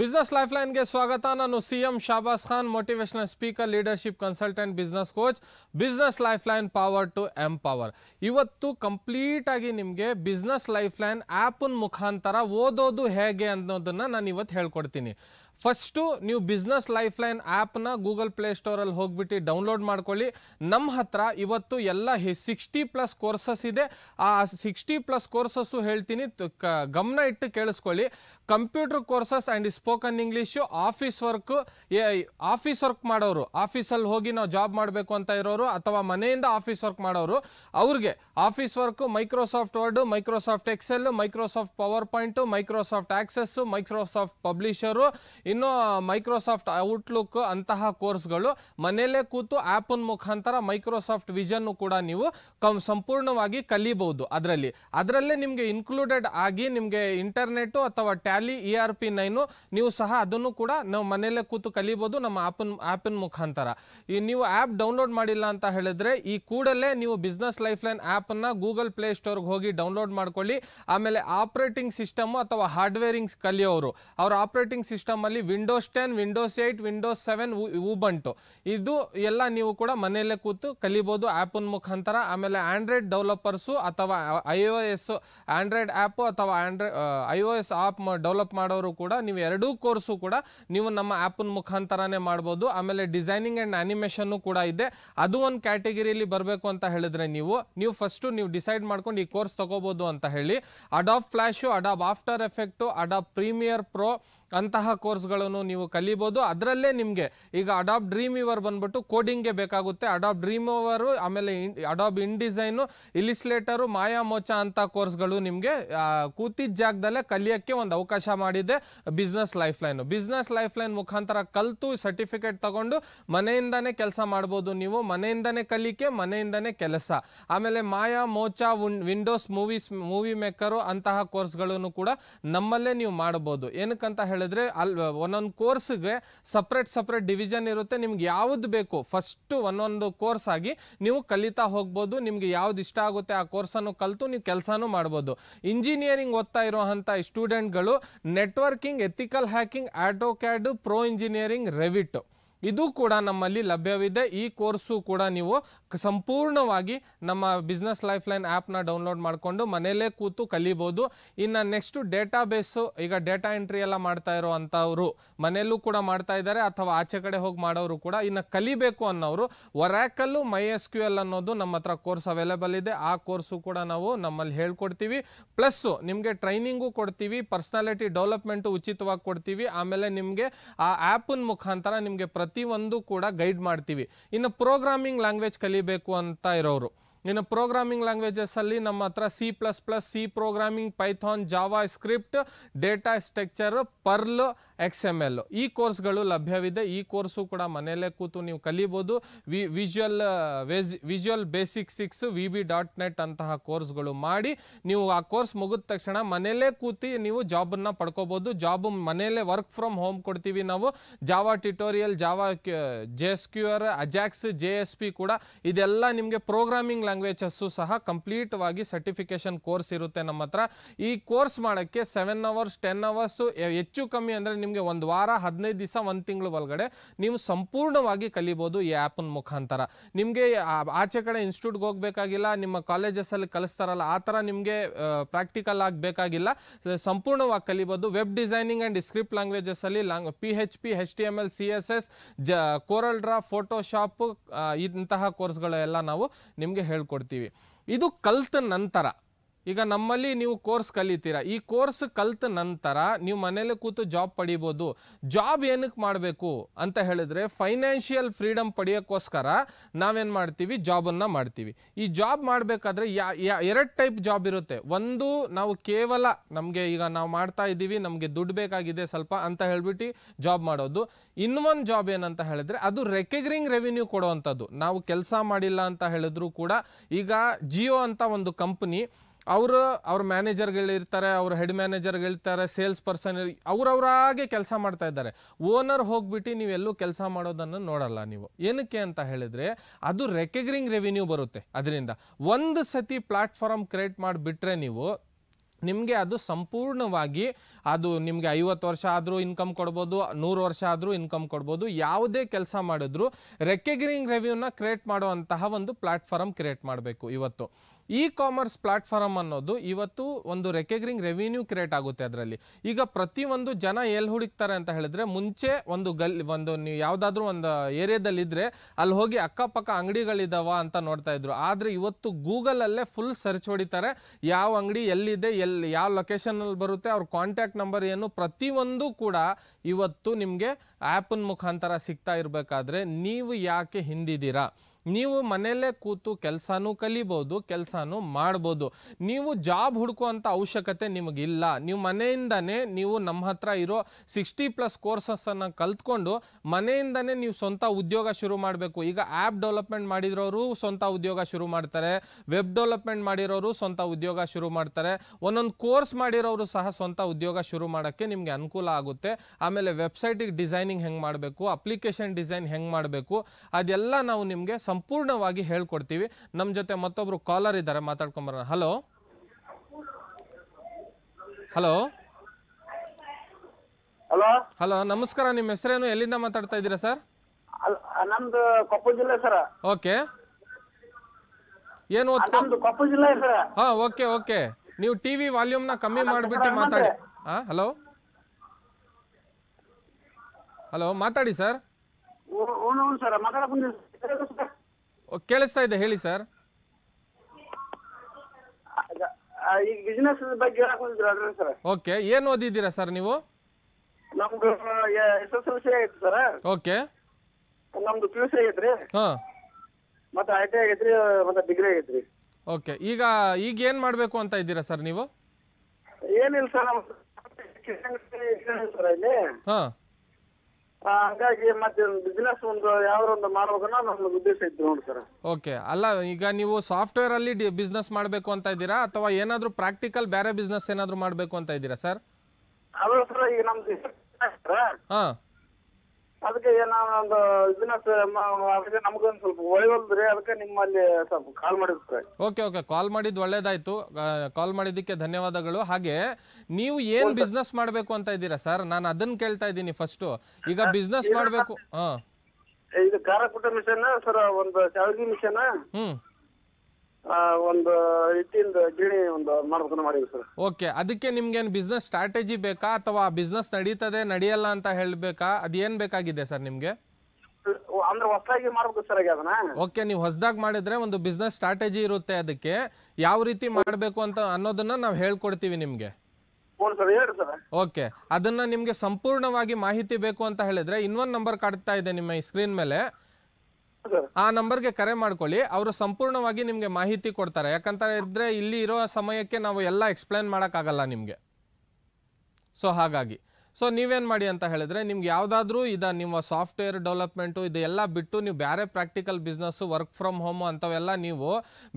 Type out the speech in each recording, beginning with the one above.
Business life ಲೈನ್ಗೆ ಸ್ವಾಗತ ನಾನು C M Shahbaz Khan motivational speaker leadership consultant business coach business life line power to empower ಇವತ್ತು complete ಆಗಿ ನಿಮಗೆ ಬಿಸ್ನೆಸ್ ಲೈಫ್ ಲೈನ್ ಆ್ಯಪನ್ ಮುಖಾಂತರ ಓದೋದು ಹೇಗೆ ಅನ್ನೋದನ್ನು ನಾನು ಇವತ್ತು ಹೇಳ್ಕೊಡ್ತೀನಿ ಫಸ್ಟು ನೀವು ಬಿಸ್ನೆಸ್ ಲೈಫ್ ಲೈನ್ ಆ್ಯಪ್ನ ಗೂಗಲ್ ಪ್ಲೇ ಸ್ಟೋರಲ್ಲಿ ಹೋಗ್ಬಿಟ್ಟು ಡೌನ್ಲೋಡ್ ಮಾಡ್ಕೊಳ್ಳಿ ನಮ್ಮ ಹತ್ರ ಇವತ್ತು ಎಲ್ಲ ಸಿಕ್ಸ್ಟಿ ಪ್ಲಸ್ ಕೋರ್ಸಸ್ ಇದೆ ಆ ಸಿಕ್ಸ್ಟಿ ಪ್ಲಸ್ ಕೋರ್ಸಸ್ಸು ಹೇಳ್ತೀನಿ ಗಮನ ಇಟ್ಟು ಕೇಳಿಸ್ಕೊಳ್ಳಿ computer courses and spoken English office work office work ಮಾಡೋರು ಆಫೀಸಲ್ಲಿ ಹೋಗಿ ನಾವು ಜಾಬ್ ಮಾಡಬೇಕು ಅಂತ ಇರೋರು ಅಥವಾ ಮನೆಯಿಂದ ಆಫೀಸ್ ವರ್ಕ್ ಮಾಡೋರು ಅವ್ರಿಗೆ office work Microsoft Word Microsoft Excel Microsoft PowerPoint Microsoft Access Microsoft Publisher ಇನ್ನು ಮೈಕ್ರೋಸಾಫ್ಟ್ ಔಟ್ಲುಕ್ ಅಂತಹ ಕೋರ್ಸ್ಗಳು ಮನೆಯಲ್ಲೇ ಕೂತು ಆ್ಯಪ್ನ ಮುಖಾಂತರ ಮೈಕ್ರೋಸಾಫ್ಟ್ ವಿಷನ್ನು ಕೂಡ ನೀವು ಕಂ ಸಂಪೂರ್ಣವಾಗಿ ಕಲಿಬಹುದು ಅದರಲ್ಲಿ ಅದರಲ್ಲೇ ನಿಮಗೆ ಇನ್ಕ್ಲೂಡೆಡ್ ಆಗಿ ನಿಮಗೆ ಇಂಟರ್ನೆಟ್ಟು ಅಥವಾ Tally E R P nine ನೀವು ಸಹ ಅದನ್ನು ಕೂಡ ನಾವು ಮನೆಯಲ್ಲೇ ಕೂತು ಕಲಿಬೋದು ನಮ್ಮ ಆ್ಯಪನ್ ಆ್ಯಪಿನ ಮುಖಾಂತರ ಈ ನೀವು ಆ್ಯಪ್ ಡೌನ್ಲೋಡ್ ಮಾಡಿಲ್ಲ ಅಂತ ಹೇಳಿದ್ರೆ ಈ ಕೂಡಲೇ ನೀವು ಬಿಸ್ನೆಸ್ ಲೈಫ್ ಲೈನ್ ಆ್ಯಪನ್ನು ಗೂಗಲ್ ಪ್ಲೇ ಸ್ಟೋರ್ಗೆ ಹೋಗಿ ಡೌನ್ಲೋಡ್ ಮಾಡ್ಕೊಳ್ಳಿ ಆಮೇಲೆ ಆಪ್ರೇಟಿಂಗ್ ಸಿಸ್ಟಮ್ ಅಥವಾ ಹಾರ್ಡ್ವೇರಿಂಗ್ ಕಲಿಯೋರು ಅವರ ಆಪ್ರೇಟಿಂಗ್ ಸಿಸ್ಟಮಲ್ಲಿ ಅಲ್ಲಿ Windows ten Windows eight Windows seven Ubuntu ಇದು ಎಲ್ಲ ನೀವು ಕೂಡ ಮನೆಯಲ್ಲೇ ಕೂತು ಕಲಿಬೋದು ಆ್ಯಪನ ಮುಖಾಂತರ ಆಮೇಲೆ ಆಂಡ್ರಾಯ್ಡ್ ಡೆವಲಪರ್ಸು ಅಥವಾ I O S Android app ಅಥವಾ Android I O S app develop ಮಾಡೋರು ಕೂಡ ನೀವು ಎರಡೂ ಕೋರ್ಸು ಕೂಡ ನೀವು ನಮ್ಮ ಆ್ಯಪನ ಮುಖಾಂತರನೇ ಮಾಡ್ಬೋದು ಆಮೇಲೆ ಡಿಸೈನಿಂಗ್ ಆ್ಯಂಡ್ ಆ್ಯನಿಮೇಷನ್ನು ಕೂಡ ಇದೆ ಅದು ಒಂದು ಕ್ಯಾಟಗರಿಯಲ್ಲಿ ಬರಬೇಕು ಅಂತ ಹೇಳಿದ್ರೆ ನೀವು ನೀವು ಫಸ್ಟು ನೀವು ಡಿಸೈಡ್ ಮಾಡ್ಕೊಂಡು ಈ ಕೋರ್ಸ್ ತಗೋಬೋದು ಅಂತ ಹೇಳಿ Adobe Flash Adobe After Effect Adobe Premiere Pro ಅಂತಹ ಕೋರ್ಸ್ಗಳನ್ನು ನೀವು ಕಲಿಬೋದು ಅದರಲ್ಲೇ ನಿಮಗೆ ಈಗ ಅಡಾಪ್ಟ್ ಡ್ರೀಮ್ ಇವರ್ ಬಂದ್ಬಿಟ್ಟು ಕೋಡಿಂಗ್ಗೆ ಬೇಕಾಗುತ್ತೆ ಅಡಾಪ್ಟ್ ಡ್ರೀಮ್ ಓವರು ಆಮೇಲೆ ಇನ್ ಅಡಾಪ್ ಇನ್ ಡಿಸೈನು ಇಲಿಸ್ಲೇಟರು ಮಾಯಾ ಮೋಚ ಅಂತ ಕೋರ್ಸ್ಗಳು ನಿಮಗೆ ಕೂತಿದ್ದ ಜಾಗದಲ್ಲೇ ಕಲಿಯೋಕ್ಕೆ ಒಂದು ಅವಕಾಶ ಮಾಡಿದೆ business life line business life line ಮುಖಾಂತರ ಕಲಿತು ಸರ್ಟಿಫಿಕೇಟ್ ತಗೊಂಡು ಮನೆಯಿಂದನೇ ಕೆಲಸ ಮಾಡ್ಬೋದು ನೀವು ಮನೆಯಿಂದನೇ ಕಲಿಕೆ ಮನೆಯಿಂದನೇ ಕೆಲಸ ಆಮೇಲೆ Maya Mocha Windows movies Movie Maker ಅಂತಹ ಕೋರ್ಸ್ಗಳನ್ನು ಕೂಡ ನಮ್ಮಲ್ಲೇ ನೀವು ಮಾಡ್ಬೋದು ಏನಕ್ಕಂತ ಹೇಳಿದ್ರೆ ಹೇಳಿದ್ರೆ ಅಲ್ಲಿ ಒಂದೊಂದು ಕೋರ್ಸ್ಗೆ ಸಪ್ರೇಟ್ ಸಪ್ರೇಟ್ ಡಿವಿಷನ್ ಇರುತ್ತೆ ನಿಮ್ಗೆ ಯಾವ್ದು ಬೇಕು ಫಸ್ಟು ಒಂದೊಂದು ಕೋರ್ಸ್ ಆಗಿ ನೀವು ಕಲಿತಾ ಹೋಗ್ಬೋದು ನಿಮಗೆ ಯಾವ್ದು ಇಷ್ಟ ಆಗುತ್ತೆ ಆ ಕೋರ್ಸನ್ನು ಕಲಿತು ನೀವು ಕೆಲಸನೂ ಮಾಡ್ಬೋದು ಇಂಜಿನಿಯರಿಂಗ್ ಓದ್ತಾ ಇರುವಂತಹ ಸ್ಟೂಡೆಂಟ್ಗಳು networking ethical hacking AutoCAD Pro Engineering Revit ಇದು ಕೂಡ ನಮ್ಮಲ್ಲಿ ಲಭ್ಯವಿದೆ ಈ ಕೋರ್ಸು ಕೂಡ ನೀವು ಸಂಪೂರ್ಣವಾಗಿ ನಮ್ಮ ಬಿಸ್ನೆಸ್ ಲೈಫ್ ಲೈನ್ ಆ್ಯಪ್ನ ಡೌನ್ಲೋಡ್ ಮಾಡಿಕೊಂಡು ಮನೆಯಲ್ಲೇ ಕೂತು ಕಲಿಬೋದು ಇನ್ನು ನೆಕ್ಸ್ಟು ಡೇಟಾ ಬೇಸು ಈಗ ಡೇಟಾ ಎಂಟ್ರಿ ಎಲ್ಲ ಮಾಡ್ತಾ ಇರೋ ಅಂಥವರು ಮನೆಯಲ್ಲೂ ಕೂಡ ಮಾಡ್ತಾ ಇದ್ದಾರೆ ಅಥವಾ ಆಚೆ ಕಡೆ ಹೋಗಿ ಮಾಡೋರು ಕೂಡ ಇನ್ನು ಕಲಿಬೇಕು ಅನ್ನೋರು Oracle My S Q L ಅನ್ನೋದು ನಮ್ಮ ಹತ್ರ ಕೋರ್ಸ್ ಅವೈಲೇಬಲ್ ಇದೆ ಆ ಕೋರ್ಸು ಕೂಡ ನಾವು ನಮ್ಮಲ್ಲಿ ಹೇಳ್ಕೊಡ್ತೀವಿ ಪ್ಲಸ್ಸು ನಿಮಗೆ ಟ್ರೈನಿಂಗು ಕೊಡ್ತೀವಿ ಪರ್ಸ್ನಾಲಿಟಿ ಡೆವಲಪ್ಮೆಂಟು ಉಚಿತವಾಗಿ ಕೊಡ್ತೀವಿ ಆಮೇಲೆ ನಿಮಗೆ ಆ ಆ್ಯಪನ್ ಮುಖಾಂತರ ನಿಮಗೆ ಪ್ರತಿ ಪ್ರತಿಯೊಂದು ಕೂಡ ಗೈಡ್ ಮಾಡ್ತೀವಿ ಇನ್ನು ಪ್ರೋಗ್ರಾಮಿಂಗ್ ಲ್ಯಾಂಗ್ವೇಜ್ ಕಲಿಬೇಕು ಅಂತ ಇರೋರು ಇನ್ನು ಪ್ರೋಗ್ರಾಮಿಂಗ್ ಲ್ಯಾಂಗ್ವೇಜಸಲ್ಲಿ ನಮ್ಮ ಹತ್ರ C plus plus C programming Python JavaScript data structure Perl X M L ಈ ಕೋರ್ಸ್ಗಳು ಲಭ್ಯವಿದೆ ಈ ಕೋರ್ಸು ಕೂಡ ಮನೆಯಲ್ಲೇ ಕೂತು ನೀವು ಕಲಿಬೋದು ವಿ ವಿಜುವಲ್ ವೇಝ್ visual basic six V B dot net ಅಂತಹ ಕೋರ್ಸ್ಗಳು ಮಾಡಿ ನೀವು ಆ ಕೋರ್ಸ್ ಮುಗಿದ ತಕ್ಷಣ ಮನೆಯಲ್ಲೇ ಕೂತಿ ನೀವು ಜಾಬನ್ನು ಪಡ್ಕೋಬೋದು ಜಾಬ್ ಮನೆಯಲ್ಲೇ ವರ್ಕ್ ಫ್ರಮ್ ಹೋಮ್ ಕೊಡ್ತೀವಿ ನಾವು Java tutorial Java J S Q R Ajax J S P ಕೂಡ ಇದೆಲ್ಲ ನಿಮಗೆ ಪ್ರೋಗ್ರಾಮಿಂಗ್ ಲ್ಯಾಂಗ್ವೇಜಸ್ಸು ಸಹ ಕಂಪ್ಲೀಟ್ವಾಗಿ ಸರ್ಟಿಫಿಕೇಶನ್ ಕೋರ್ಸ್ ಇರುತ್ತೆ ನಮ್ಮ ಹತ್ರ ಈ ಕೋರ್ಸ್ ಮಾಡೋಕ್ಕೆ ಸೆವೆನ್ ಅವರ್ಸ್ ಟೆನ್ ಅವರ್ಸು ಹೆಚ್ಚು ಕಮ್ಮಿ ಅಂದರೆ ನಿಮಗೆ ಒಂದು ವಾರ ಹದಿನೈದು ದಿವಸ ಒಂದು ತಿಂಗಳು ಒಳಗಡೆ ನೀವು ಸಂಪೂರ್ಣವಾಗಿ ಕಲಿಬೋದು ಈ ಆ್ಯಪ್ನ ಮುಖಾಂತರ ನಿಮಗೆ ಆಚೆ ಕಡೆ ಇನ್ಸ್ಟಿಟ್ಯೂಟ್ಗೆ ಹೋಗಬೇಕಾಗಿಲ್ಲ ನಿಮ್ಮ ಕಾಲೇಜಸ್ಸಲ್ಲಿ ಕಲಿಸ್ತಾರಲ್ಲ ಆ ಥರ ನಿಮಗೆ ಪ್ರಾಕ್ಟಿಕಲ್ ಆಗಬೇಕಾಗಿಲ್ಲ ಸಂಪೂರ್ಣವಾಗಿ ಕಲಿಬೋದು ವೆಬ್ ಡಿಸೈನಿಂಗ್ ಆ್ಯಂಡ್ ಸ್ಕ್ರಿಪ್ಟ್ ಲ್ಯಾಂಗ್ವೇಜಸ್ಸಲ್ಲಿ ಲಾಂಗ್ P H P H T M L C S S ಜ ಕೋರಲ್ ಡ್ರಾ ಫೋಟೋಶಾಪ್ ಇಂತಹ ಕೋರ್ಸ್ಗಳೆಲ್ಲ ನಾವು ನಿಮಗೆ ಹೇಳ್ಕೊಡ್ತೀವಿ ಇದು ಕಲ್ತ ನಂತರ ಈಗ ನಮ್ಮಲ್ಲಿ ನೀವು ಕೋರ್ಸ್ ಕಲಿತೀರಾ ಈ ಕೋರ್ಸ್ ಕಲ್ತ ನಂತರ ನೀವು ಮನೇಲೆ ಕೂತು ಜಾಬ್ ಪಡಿಬೋದು ಜಾಬ್ ಏನಕ್ಕೆ ಮಾಡಬೇಕು ಅಂತ ಹೇಳಿದ್ರೆ ಫೈನಾನ್ಷಿಯಲ್ ಫ್ರೀಡಮ್ ಪಡೆಯೋಕ್ಕೋಸ್ಕರ ನಾವೇನು ಮಾಡ್ತೀವಿ ಜಾಬನ್ನು ಮಾಡ್ತೀವಿ ಈ ಜಾಬ್ ಮಾಡಬೇಕಾದ್ರೆ ಯಾ ಯಾ ಎರಡು ಟೈಪ್ ಜಾಬ್ ಇರುತ್ತೆ ಒಂದು ನಾವು ಕೇವಲ ನಮಗೆ ಈಗ ನಾವು ಮಾಡ್ತಾ ಇದ್ದೀವಿ ನಮಗೆ ದುಡ್ಡು ಬೇಕಾಗಿದೆ ಸ್ವಲ್ಪ ಅಂತ ಹೇಳ್ಬಿಟ್ಟು ಜಾಬ್ ಮಾಡೋದು ಇನ್ನೊಂದು ಜಾಬ್ ಏನಂತ ಹೇಳಿದ್ರೆ ಅದು ರೆಕರಿಂಗ್ ರೆವಿನ್ಯೂ ಕೊಡುವಂಥದ್ದು ನಾವು ಕೆಲಸ ಮಾಡಿಲ್ಲ ಅಂತ ಹೇಳಿದ್ರು ಕೂಡ ಈಗ ಜಿಯೋ ಅಂತ ಒಂದು ಕಂಪ್ನಿ ಅವರು ಅವ್ರ ಮ್ಯಾನೇಜರ್ಗಳಿರ್ತಾರೆ ಅವ್ರ ಹೆಡ್ ಮ್ಯಾನೇಜರ್ಗಳಿರ್ತಾರೆ ಸೇಲ್ಸ್ ಪರ್ಸನ್ ಅವ್ರವರಾಗೆ ಕೆಲಸ ಮಾಡ್ತಾ ಇದ್ದಾರೆ ಓನರ್ ಹೋಗ್ಬಿಟ್ಟು ನೀವೆಲ್ಲೂ ಕೆಲಸ ಮಾಡೋದನ್ನು ನೋಡಲ್ಲ ನೀವು ಏನಕ್ಕೆ ಅಂತ ಹೇಳಿದರೆ ಅದು ರೆಕರಿಂಗ್ ರೆವಿನ್ಯೂ ಬರುತ್ತೆ ಅದರಿಂದ ಒಂದು ಸತಿ ಪ್ಲಾಟ್ಫಾರ್ಮ್ ಕ್ರಿಯೇಟ್ ಮಾಡಿಬಿಟ್ರೆ ನೀವು ನಿಮಗೆ ಅದು ಸಂಪೂರ್ಣವಾಗಿ ಅದು ನಿಮಗೆ ಐವತ್ತು ವರ್ಷ ಆದರೂ ಇನ್ಕಮ್ ಕೊಡ್ಬೋದು ನೂರು ವರ್ಷ ಆದರೂ ಇನ್ಕಮ್ ಕೊಡ್ಬೋದು ಯಾವುದೇ ಕೆಲಸ ಮಾಡಿದ್ರು ರೆಕೆಗರಿಂಗ್ ರೆವ್ಯೂನ ಕ್ರಿಯೇಟ್ ಮಾಡುವಂತಹ ಒಂದು ಪ್ಲಾಟ್ಫಾರ್ಮ್ ಕ್ರಿಯೇಟ್ ಮಾಡಬೇಕು ಇವತ್ತು ಇ ಕಾಮರ್ಸ್ ಪ್ಲಾಟ್ಫಾರ್ಮ್ ಅನ್ನೋದು ಇವತ್ತು ಒಂದು ರೆಕೆಗರಿಂಗ್ ರೆವಿನ್ಯೂ ಕ್ರಿಯೇಟ್ ಆಗುತ್ತೆ ಅದರಲ್ಲಿ ಈಗ ಪ್ರತಿಯೊಂದು ಜನ ಎಲ್ಲಿ ಹುಡುಕ್ತಾರೆ ಅಂತ ಹೇಳಿದ್ರೆ ಮುಂಚೆ ಒಂದು ಗಲ್ ಒಂದು ನೀವು ಯಾವುದಾದ್ರೂ ಒಂದು ಏರಿಯಾದಲ್ಲಿ ಅಲ್ಲಿ ಹೋಗಿ ಅಕ್ಕಪಕ್ಕ ಅಂಗಡಿಗಳಿದಾವ ಅಂತ ನೋಡ್ತಾ ಇದ್ರು ಆದರೆ ಇವತ್ತು ಗೂಗಲಲ್ಲೇ ಫುಲ್ ಸರ್ಚ್ ಹೊಡಿತಾರೆ ಯಾವ ಅಂಗಡಿ ಎಲ್ಲಿದೆ ಎಲ್ಲಿ ಯಾವ ಲೊಕೇಶನಲ್ಲಿ ಬರುತ್ತೆ ಅವ್ರ ಕಾಂಟ್ಯಾಕ್ಟ್ ಕಾಂಟ್ಯಾಕ್ಟ್ ನಂಬರ್ ಏನು ಪ್ರತಿಯೊಂದು ಕೂಡ ಇವತ್ತು ನಿಮಗೆ ಆ್ಯಪನ್ ಮುಖಾಂತರ ಸಿಗ್ತಾ ಇರಬೇಕಾದ್ರೆ ನೀವು ಯಾಕೆ ಹಿಂದಿದ್ದೀರಾ ನೀವು ಮನೆಯಲ್ಲೇ ಕೂತು ಕೆಲಸನೂ ಕಲಿಬೋದು ಕೆಲಸನೂ ಮಾಡ್ಬೋದು ನೀವು ಜಾಬ್ ಹುಡುಕುವಂಥ ಅವಶ್ಯಕತೆ ನಿಮಗಿಲ್ಲ ನೀವು ಮನೆಯಿಂದನೇ ನೀವು ನಮ್ಮ ಹತ್ರ ಇರೋ ಸಿಕ್ಸ್ಟಿ ಪ್ಲಸ್ ಕೋರ್ಸಸ್ಸನ್ನು ಕಲ್ತ್ಕೊಂಡು ಮನೆಯಿಂದನೇ ನೀವು ಸ್ವಂತ ಉದ್ಯೋಗ ಶುರು ಮಾಡಬೇಕು ಈಗ ಆ್ಯಪ್ ಡೆವಲಪ್ಮೆಂಟ್ ಮಾಡಿರೋರು ಸ್ವಂತ ಉದ್ಯೋಗ ಶುರು ಮಾಡ್ತಾರೆ ವೆಬ್ ಡೆವಲಪ್ಮೆಂಟ್ ಮಾಡಿರೋರು ಸ್ವಂತ ಉದ್ಯೋಗ ಶುರು ಮಾಡ್ತಾರೆ ಒಂದೊಂದು ಕೋರ್ಸ್ ಮಾಡಿರೋರು ಸಹ ಸ್ವಂತ ಉದ್ಯೋಗ ಶುರು ಮಾಡೋಕ್ಕೆ ನಿಮಗೆ ಅನುಕೂಲ ಆಗುತ್ತೆ ಆಮೇಲೆ ವೆಬ್ಸೈಟಿಗೆ ಡಿಸೈನಿಂಗ್ ಹೆಂಗೆ ಮಾಡಬೇಕು ಅಪ್ಲಿಕೇಶನ್ ಡಿಸೈನ್ ಹೆಂಗೆ ಮಾಡಬೇಕು ಅದೆಲ್ಲ ನಾವು ನಿಮಗೆ ಸಂಪೂರ್ಣವಾಗಿ ಹೇಳ್ಕೊಡ್ತೀವಿ ನಮ್ಮ ಜೊತೆ ಮತ್ತೊಬ್ರು ಕಾಲರ್ ಇದ್ದಾರೆ ಮಾತಾಡ್ಕೊಂಬರೋಣ ಹಲೋ ಹಲೋ ಹಲೋ ಹಲೋ ನಮಸ್ಕಾರ ನಿಮ್ಮ ಹೆಸರೇನು ಎಲ್ಲಿಂದ ಮಾತಾಡ್ತಾ ಇದ್ದೀರಾ ಸರ್ ನಮ್ದು ಕೊಪ್ಪ ಜಿಲ್ಲೆ ಸರ್ ಓಕೆ ಏನು ಜಿಲ್ಲೆ ಸರ್ ಹಾ ಓಕೆ ಓಕೆ ನೀವು ಟಿವಿ ವಾಲ್ಯೂಮ್ ನ ಕಮ್ಮಿ ಮಾಡಿಬಿಟ್ಟು ಮಾತಾಡಿ ಹಾ ಹಲೋ ಹಲೋ ಮಾತಾಡಿ ಸರ್ ಸರ್ ಕೇಳಿಸ್ತಾ ಇದೆ ಹೇಳಿ ಸರ್ ಈಗ ಬಿಸ್ನೆಸ್ ಬಗ್ಗೆ ಹೇಳಕ್ ಸರ್ ಓಕೆ ಏನು ಓದಿದ್ದೀರಾ ಸರ್ ನೀವು ನಮ್ದು S S L C sir okay ನಮ್ದು ಪಿ ಯು ಸಿ ಆಗೈತ್ರಿ ಹಾಂ ಮತ್ತೆ ಐ ಟಿ ಆಗೈತ್ರಿ ಮತ್ತೆ ಡಿಗ್ರಿ ಆಗೈತ್ರಿ ಓಕೆ ಈಗ ಈಗ ಏನು ಮಾಡಬೇಕು ಅಂತ ಇದ್ದೀರಾ ಸರ್ ನೀವು ಏನಿಲ್ಲ ಸರ್ ಇಲ್ಲಿ ಹಾಂ ಹಾಗಾಗಿ ಮತ್ತೆ ಬಿಸ್ನೆಸ್ ಒಂದು ಯಾವ್ದಾರ ಒಂದು ಮಾಡ್ಬೇಕನ್ನೋ ನಮ್ಮ ಉದ್ದೇಶ ಇತ್ತು ನೋಡಿ ಸರ್ ಓಕೆ ಅಲ್ಲ ಈಗ ನೀವು ಸಾಫ್ಟ್ವೇರ್ ಅಲ್ಲಿ ಬಿಸ್ನೆಸ್ ಮಾಡಬೇಕು ಅಂತ ಇದ್ದೀರಾ ಅಥವಾ ಏನಾದ್ರೂ ಪ್ರಾಕ್ಟಿಕಲ್ ಬೇರೆ ಬಿಸ್ನೆಸ್ ಏನಾದ್ರೂ ಮಾಡಬೇಕು ಅಂತ ಇದ್ದೀರಾ ಸರ್ ಅಲ್ಲ ಸರ್ ಈಗ ನಮ್ದು ಹಾಂ ಅದಕ್ಕೆ ಏನೋ ಒಂದು ಬಿಸ್ನೆಸ್ ಅದಕ್ಕೆ ನಮಗೊಂದು ಸ್ವಲ್ಪ ಒಳ್ಳೆ ಅದಕ್ಕೆ ನಿಮ್ಮಲ್ಲಿ ಸ್ವಲ್ಪ ಕಾಲ್ ಮಾಡಿದ್ರು ಓಕೆ ಓಕೆ ಕಾಲ್ ಮಾಡಿದ್ ಒಳ್ಳೇದಾಯ್ತು ಕಾಲ್ ಮಾಡಿದ್ದಕ್ಕೆ ಧನ್ಯವಾದಗಳು ಹಾಗೆ ನೀವು ಏನ್ ಬಿಸ್ನೆಸ್ ಮಾಡ್ಬೇಕು ಅಂತ ಇದ್ದೀರಾ ಸರ್ ನಾನು ಅದನ್ನ ಕೇಳ್ತಾ ಇದ್ದೀನಿ ಫಸ್ಟ್ ಈಗ ಬಿಸ್ನೆಸ್ ಮಾಡ್ಬೇಕು ಹ ಇದು ಕಾರ ಕುಟ ಮಿಷನ್ ಸರ್ ಒಂದು ಶಾವಿಗೆ ಮಿಷನ್ ಹ್ಮ್ ಒಂದು ಒಂದು ಮಾಡಿದ್ವಿ ಸರ್ ಓಕೆ ಅದಕ್ಕೆ ಏನು ಬಿಸ್ನೆಸ್ ಸ್ಟ್ರಾಟಜಿ ಬೇಕಾ ಅಥವಾ ಬಿಸ್ನೆಸ್ ನಡೀತದೆ ನಡೆಯಲ್ಲ ಅಂತ ಹೇಳಬೇಕಾ ಅದೇನ್ ಬೇಕಾಗಿದೆ ಸರ್ ನಿಮ್ಗೆ ಅಂದ್ರೆ ಹೊಸದಾಗಿ ಮಾಡಬೇಕು ಸರ್ ಅದನ್ನ ಓಕೆ ನೀವು ಹೊಸದಾಗಿ ಮಾಡಿದ್ರೆ ಒಂದು ಬಿಸ್ನೆಸ್ ಸ್ಟ್ರಾಟಜಿ ಇರುತ್ತೆ ಅದಕ್ಕೆ ಯಾವ ರೀತಿ ಮಾಡಬೇಕು ಅಂತ ಅನ್ನೋದನ್ನ ನಾವು ಹೇಳ್ಕೊಡ್ತೀವಿ ನಿಮ್ಗೆ ಓಕೆ ಅದನ್ನ ನಿಮ್ಗೆ ಸಂಪೂರ್ಣವಾಗಿ ಮಾಹಿತಿ ಬೇಕು ಅಂತ ಹೇಳಿದ್ರೆ ಇನ್ನೊಂದು ನಂಬರ್ ಕಾಡ್ತಾ ಇದೆ ನಿಮ್ಮ ಸ್ಕ್ರೀನ್ ಮೇಲೆ ಆ ನಂಬರ್ಗೆ ಕರೆ ಮಾಡ್ಕೊಳ್ಳಿ ಅವರು ಸಂಪೂರ್ಣವಾಗಿ ನಿಮ್ಗೆ ಮಾಹಿತಿ ಕೊಡ್ತಾರೆ ಯಾಕಂತ ಇದ್ರೆ ಇಲ್ಲಿ ಇರೋ ಸಮಯಕ್ಕೆ ನಾವು ಎಲ್ಲ ಎಕ್ಸ್ಪ್ಲೇನ್ ಆಗಲ್ಲ ನಿಮ್ಗೆ. ಸೊ ಹಾಗಾಗಿ ಸೊ ನೀವೇನು ಮಾಡಿ ಅಂತ ಹೇಳಿದ್ರೆ ನಿಮ್ಗೆ ಯಾವುದಾದ್ರೂ ಇದು ನಿಮ್ಮ ಸಾಫ್ಟ್ವೇರ್ ಡೆವಲಪ್ಮೆಂಟು ಇದೆಲ್ಲ ಬಿಟ್ಟು ನೀವು ಬೇರೆ practical business work from home ಅಂಥವೆಲ್ಲ ನೀವು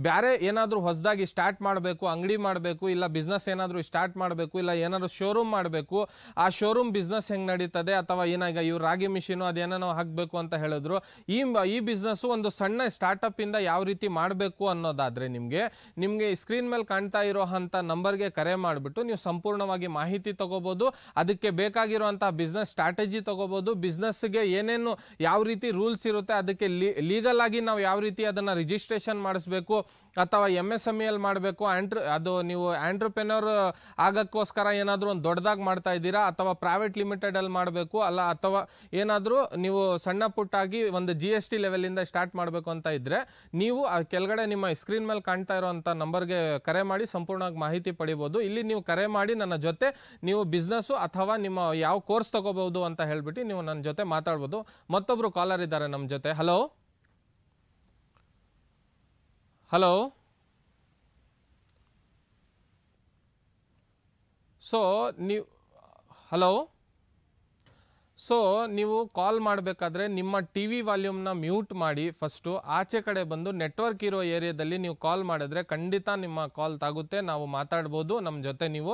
ಬೇರೆ ಏನಾದರೂ ಹೊಸದಾಗಿ ಸ್ಟಾರ್ಟ್ ಮಾಡಬೇಕು ಅಂಗಡಿ ಮಾಡಬೇಕು ಇಲ್ಲ ಬಿಸ್ನೆಸ್ ಏನಾದರೂ ಸ್ಟಾರ್ಟ್ ಮಾಡಬೇಕು ಇಲ್ಲ ಏನಾದರೂ ಶೋರೂಮ್ ಮಾಡಬೇಕು ಆ ಶೋರೂಮ್ ಬಿಸ್ನೆಸ್ ಹೆಂಗೆ ನಡೀತದೆ ಅಥವಾ ಏನಾಗ ಇವ್ರು ರಾಗಿ ಮಿಷಿನು ಅದೇನೋ ಹಾಕಬೇಕು ಅಂತ ಹೇಳಿದ್ರು ಈ ಈ ಬಿಸ್ನೆಸ್ಸು ಒಂದು ಸಣ್ಣ ಸ್ಟಾರ್ಟಪ್ಪಿಂದ ಯಾವ ರೀತಿ ಮಾಡಬೇಕು ಅನ್ನೋದಾದರೆ ನಿಮಗೆ ನಿಮಗೆ ಸ್ಕ್ರೀನ್ ಮೇಲೆ ಕಾಣ್ತಾ ಇರೋ ಅಂಥ ನಂಬರ್ಗೆ ಕರೆ ಮಾಡಿಬಿಟ್ಟು ನೀವು ಸಂಪೂರ್ಣವಾಗಿ ಮಾಹಿತಿ ತೊಗೋಬೋದು ಅದಕ್ಕೆ ಬೇಕಾಗಿರುವಂಥ ಬಿಸ್ನೆಸ್ ಸ್ಟ್ರಾಟಜಿ ಬಿಸ್ನೆಸ್ ಗೆ ಏನೇನು ಯಾವ ರೀತಿ ರೂಲ್ಸ್ ಇರುತ್ತೆ ಅದಕ್ಕೆ ಲೀಗಲ್ ಆಗಿ ನಾವು ಯಾವ ರೀತಿ ಅದನ್ನ ರಿಜಿಸ್ಟ್ರೇಷನ್ ಮಾಡಿಸ್ಬೇಕು ಅಥವಾ M S M L e ಮಾಡಬೇಕು ಆ್ಯಂಟ್ರ್ ಅದು ನೀವು ಆ್ಯಂಟ್ರಪ್ರೆನರ್ ಆಗೋಕ್ಕೋಸ್ಕರ ಏನಾದರೂ ಒಂದು ದೊಡ್ಡದಾಗಿ ಮಾಡ್ತಾ ಇದ್ದೀರಾ ಅಥವಾ ಪ್ರೈವೇಟ್ ಲಿಮಿಟೆಡಲ್ಲಿ ಮಾಡಬೇಕು ಅಲ್ಲ ಅಥವಾ ಏನಾದರೂ ನೀವು ಸಣ್ಣ ಪುಟ್ಟಾಗಿ ಒಂದು ಜಿ ಎಸ್ ಟಿ ಲೆವೆಲಿಂದ ಸ್ಟಾರ್ಟ್ ಮಾಡಬೇಕು ಅಂತ ಇದ್ದರೆ ನೀವು ಆ ಕೆಳಗಡೆ ನಿಮ್ಮ ಸ್ಕ್ರೀನ್ ಮೇಲೆ ಕಾಣ್ತಾ ಇರೋವಂಥ ನಂಬರ್ಗೆ ಕರೆ ಮಾಡಿ ಸಂಪೂರ್ಣವಾಗಿ ಮಾಹಿತಿ ಪಡಿಬೋದು ಇಲ್ಲಿ ನೀವು ಕರೆ ಮಾಡಿ ನನ್ನ ಜೊತೆ ನೀವು ಬಿಸ್ನೆಸ್ಸು ಅಥವಾ ನಿಮ್ಮ ಯಾವ ಕೋರ್ಸ್ ತೊಗೋಬೋದು ಅಂತ ಹೇಳ್ಬಿಟ್ಟು ನೀವು ನನ್ನ ಜೊತೆ ಮಾತಾಡ್ಬೋದು ಮತ್ತೊಬ್ಬರು ಕಾಲರ್ ಇದ್ದಾರೆ ನಮ್ಮ ಜೊತೆ hello Hello. So, new hello. So ನೀವು ಕಾಲ್ ಮಾಡಬೇಕಾದ್ರೆ ನಿಮ್ಮ ಟಿ ವಿ ವಾಲ್ಯೂಮ್ನ ಮ್ಯೂಟ್ ಮಾಡಿ ಫಸ್ಟು ಆಚೆ ಕಡೆ ಬಂದು ನೆಟ್ವರ್ಕ್ ಇರೋ ಏರಿಯಾದಲ್ಲಿ ನೀವು ಕಾಲ್ ಮಾಡಿದ್ರೆ ಖಂಡಿತ ನಿಮ್ಮ ಕಾಲ್ ತಾಗುತ್ತೆ ನಾವು ಮಾತಾಡ್ಬೋದು ನಮ್ಮ ಜೊತೆ ನೀವು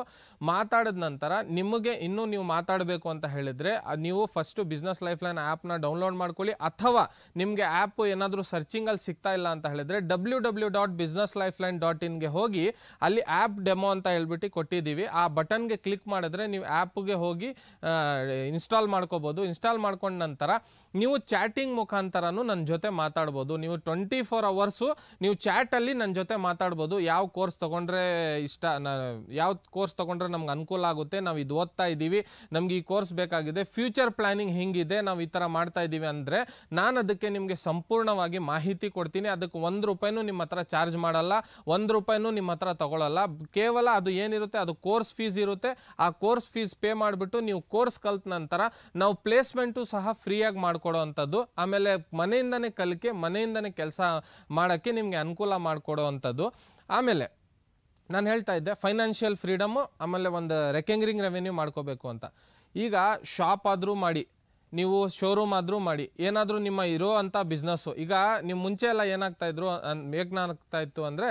ಮಾತಾಡಿದ ನಂತರ ನಿಮಗೆ ಇನ್ನೂ ನೀವು ಮಾತಾಡಬೇಕು ಅಂತ ಹೇಳಿದರೆ ನೀವು ಫಸ್ಟು ಬಿಸ್ನೆಸ್ ಲೈಫ್ ಲೈನ್ ಆ್ಯಪ್ನ ಡೌನ್ಲೋಡ್ ಮಾಡ್ಕೊಳ್ಳಿ ಅಥವಾ ನಿಮಗೆ ಆ್ಯಪ್ ಏನಾದರೂ ಸರ್ಚಿಂಗಲ್ಲಿ ಸಿಗ್ತಾ ಇಲ್ಲ ಅಂತ ಹೇಳಿದರೆ W W dot business life line dot ಇನ್ಗೆ ಹೋಗಿ ಅಲ್ಲಿ ಆ್ಯಪ್ ಡೆಮೋ ಅಂತ ಹೇಳ್ಬಿಟ್ಟು ಕೊಟ್ಟಿದ್ದೀವಿ ಆ ಬಟನ್ಗೆ ಕ್ಲಿಕ್ ಮಾಡಿದ್ರೆ ನೀವು ಆ್ಯಪ್ಗೆ ಹೋಗಿ ಇನ್ಸ್ಟಾಲ್ ಮಾಡ್ಕೊ ಮಾಡ್ಕೋಬೋದು ಇನ್ಸ್ಟಾಲ್ ಮಾಡ್ಕೊಂಡ ನಂತರ ನೀವು ಚಾಟಿಂಗ್ ಮುಖಾಂತರನೂ ನನ್ನ ಜೊತೆ ಮಾತಾಡ್ಬೋದು ನೀವು ಟ್ವೆಂಟಿ ಫೋರ್ ಅವರ್ಸು ನೀವು ಚಾಟಲ್ಲಿ ನನ್ನ ಜೊತೆ ಮಾತಾಡ್ಬೋದು ಯಾವ ಕೋರ್ಸ್ ತೊಗೊಂಡ್ರೆ ಇಷ್ಟ ಯಾವ ಕೋರ್ಸ್ ತೊಗೊಂಡ್ರೆ ನಮ್ಗೆ ಅನುಕೂಲ ಆಗುತ್ತೆ ನಾವು ಇದು ಓದ್ತಾ ಇದ್ದೀವಿ ನಮ್ಗೆ ಈ ಕೋರ್ಸ್ ಬೇಕಾಗಿದೆ ಫ್ಯೂಚರ್ ಪ್ಲಾನಿಂಗ್ ಹೆಂಗಿದೆ ನಾವು ಈ ಥರ ಮಾಡ್ತಾ ಇದ್ದೀವಿ ಅಂದರೆ ನಾನು ಅದಕ್ಕೆ ನಿಮಗೆ ಸಂಪೂರ್ಣವಾಗಿ ಮಾಹಿತಿ ಕೊಡ್ತೀನಿ ಅದಕ್ಕೆ ಒಂದು ರೂಪಾಯಿನೂ ನಿಮ್ಮ ಹತ್ರ ಚಾರ್ಜ್ ಮಾಡಲ್ಲ ಒಂದು ರೂಪಾಯಿನೂ ನಿಮ್ಮ ಹತ್ರ ತಗೊಳ್ಳಲ್ಲ ಕೇವಲ ಅದು ಏನಿರುತ್ತೆ ಅದು ಕೋರ್ಸ್ ಫೀಸ್ ಇರುತ್ತೆ ಆ ಕೋರ್ಸ್ ಫೀಸ್ ಪೇ ಮಾಡಿಬಿಟ್ಟು ನೀವು ಕೋರ್ಸ್ ಕಲ್ತ ನಂತರ ನಾವು ಪ್ಲೇಸ್ಮೆಂಟು ಸಹ ಫ್ರೀಯಾಗಿ ಮಾಡಿಕೊಡೋ ಅಂಥದ್ದು ಆಮೇಲೆ ಮನೆಯಿಂದನೇ ಕಲಿಕೆ ಮನೆಯಿಂದನೇ ಕೆಲಸ ಮಾಡೋಕ್ಕೆ ನಿಮಗೆ ಅನುಕೂಲ ಮಾಡಿಕೊಡೋ ಅಂಥದ್ದು ಆಮೇಲೆ ನಾನು ಹೇಳ್ತಾ ಇದ್ದೆ ಫೈನಾನ್ಷಿಯಲ್ ಫ್ರೀಡಮು ಆಮೇಲೆ ಒಂದು ರೆಕೆಂಗ್ರಿಂಗ್ ರೆವೆನ್ಯೂ ಮಾಡ್ಕೋಬೇಕು ಅಂತ ಈಗ ಶಾಪ್ ಆದರೂ ಮಾಡಿ ನೀವು ಶೋರೂಮ್ ಆದರೂ ಮಾಡಿ ಏನಾದರೂ ನಿಮ್ಮ ಇರೋ ಅಂಥ ಬಿಸ್ನೆಸ್ಸು ಈಗ ನಿಮ್ಮ ಮುಂಚೆ ಎಲ್ಲ ಏನಾಗ್ತಾಯಿದ್ರು ಇದ್ರು ಇತ್ತು ಅಂದರೆ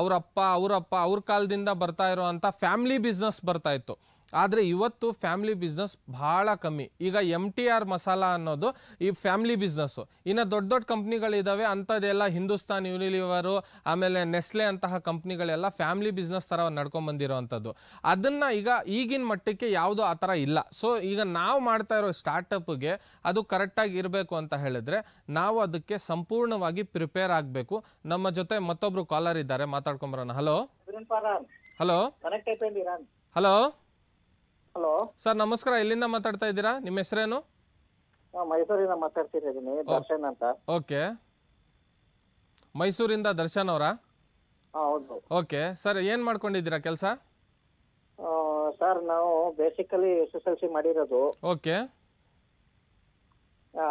ಅವರಪ್ಪ ಅವರಪ್ಪ ಅವ್ರ ಕಾಲದಿಂದ ಬರ್ತಾ ಇರೋ ಅಂಥ ಫ್ಯಾಮ್ಲಿ ಬಿಸ್ನೆಸ್ ಬರ್ತಾ ಇತ್ತು ಆದರೆ ಇವತ್ತು ಫ್ಯಾಮಿಲಿ ಬಿಸ್ನೆಸ್ ಭಾಳ ಕಮ್ಮಿ ಈಗ ಎಮ್ ಟಿ ಆರ್ ಮಸಾಲ ಅನ್ನೋದು ಈ ಫ್ಯಾಮಿಲಿ ಬಿಸ್ನೆಸ್ಸು ಇನ್ನು ದೊಡ್ಡ ದೊಡ್ಡ ಕಂಪ್ನಿಗಳಿದ್ದಾವೆ ಅಂಥದ್ದೆಲ್ಲ ಹಿಂದೂಸ್ತಾನ್ ಯೂನಿಲಿವರು ಆಮೇಲೆ ನೆಸ್ಲೆ ಅಂತಹ ಕಂಪ್ನಿಗಳೆಲ್ಲ ಫ್ಯಾಮಿಲಿ ಬಿಸ್ನೆಸ್ ಥರ ನಡ್ಕೊಂಬಂದಿರೋವಂಥದ್ದು ಅದನ್ನು ಈಗ ಈಗಿನ ಮಟ್ಟಕ್ಕೆ ಯಾವುದು ಆ ಥರ ಇಲ್ಲ ಸೊ ಈಗ ನಾವು ಮಾಡ್ತಾ ಇರೋ ಸ್ಟಾರ್ಟಪ್ಗೆ ಅದು ಕರೆಕ್ಟಾಗಿ ಇರಬೇಕು ಅಂತ ಹೇಳಿದ್ರೆ ನಾವು ಅದಕ್ಕೆ ಸಂಪೂರ್ಣವಾಗಿ ಪ್ರಿಪೇರ್ ಆಗಬೇಕು ನಮ್ಮ ಜೊತೆ ಮತ್ತೊಬ್ರು ಕಾಲರ್ ಇದ್ದಾರೆ ಮಾತಾಡ್ಕೊಂಬರೋಣ hello hello hello hello sir ನಮಸ್ಕಾರ ಎಲ್ಲಿಂದ ಮಾತಾಡ್ತಾ ಇದ್ದೀರಾ ನಿಮ್ಮ ಹೆಸರೇನು ಮೈಸೂರಿಂದ ಮಾತಾಡ್ತಿದ್ದೀನಿ ದರ್ಶನ್ ಅಂತ ಓಕೆ ಮೈಸೂರಿಂದ ದರ್ಶನ್ ಅವರಾ ಹೌದು ಓಕೆ ಸರ್ ಏನು ಮಾಡ್ಕೊಂಡಿದ್ದೀರಾ ಕೆಲಸ ಸರ್ ನಾವು basically S S L C ಮಾಡಿರೋದು ಓಕೆ ಆ,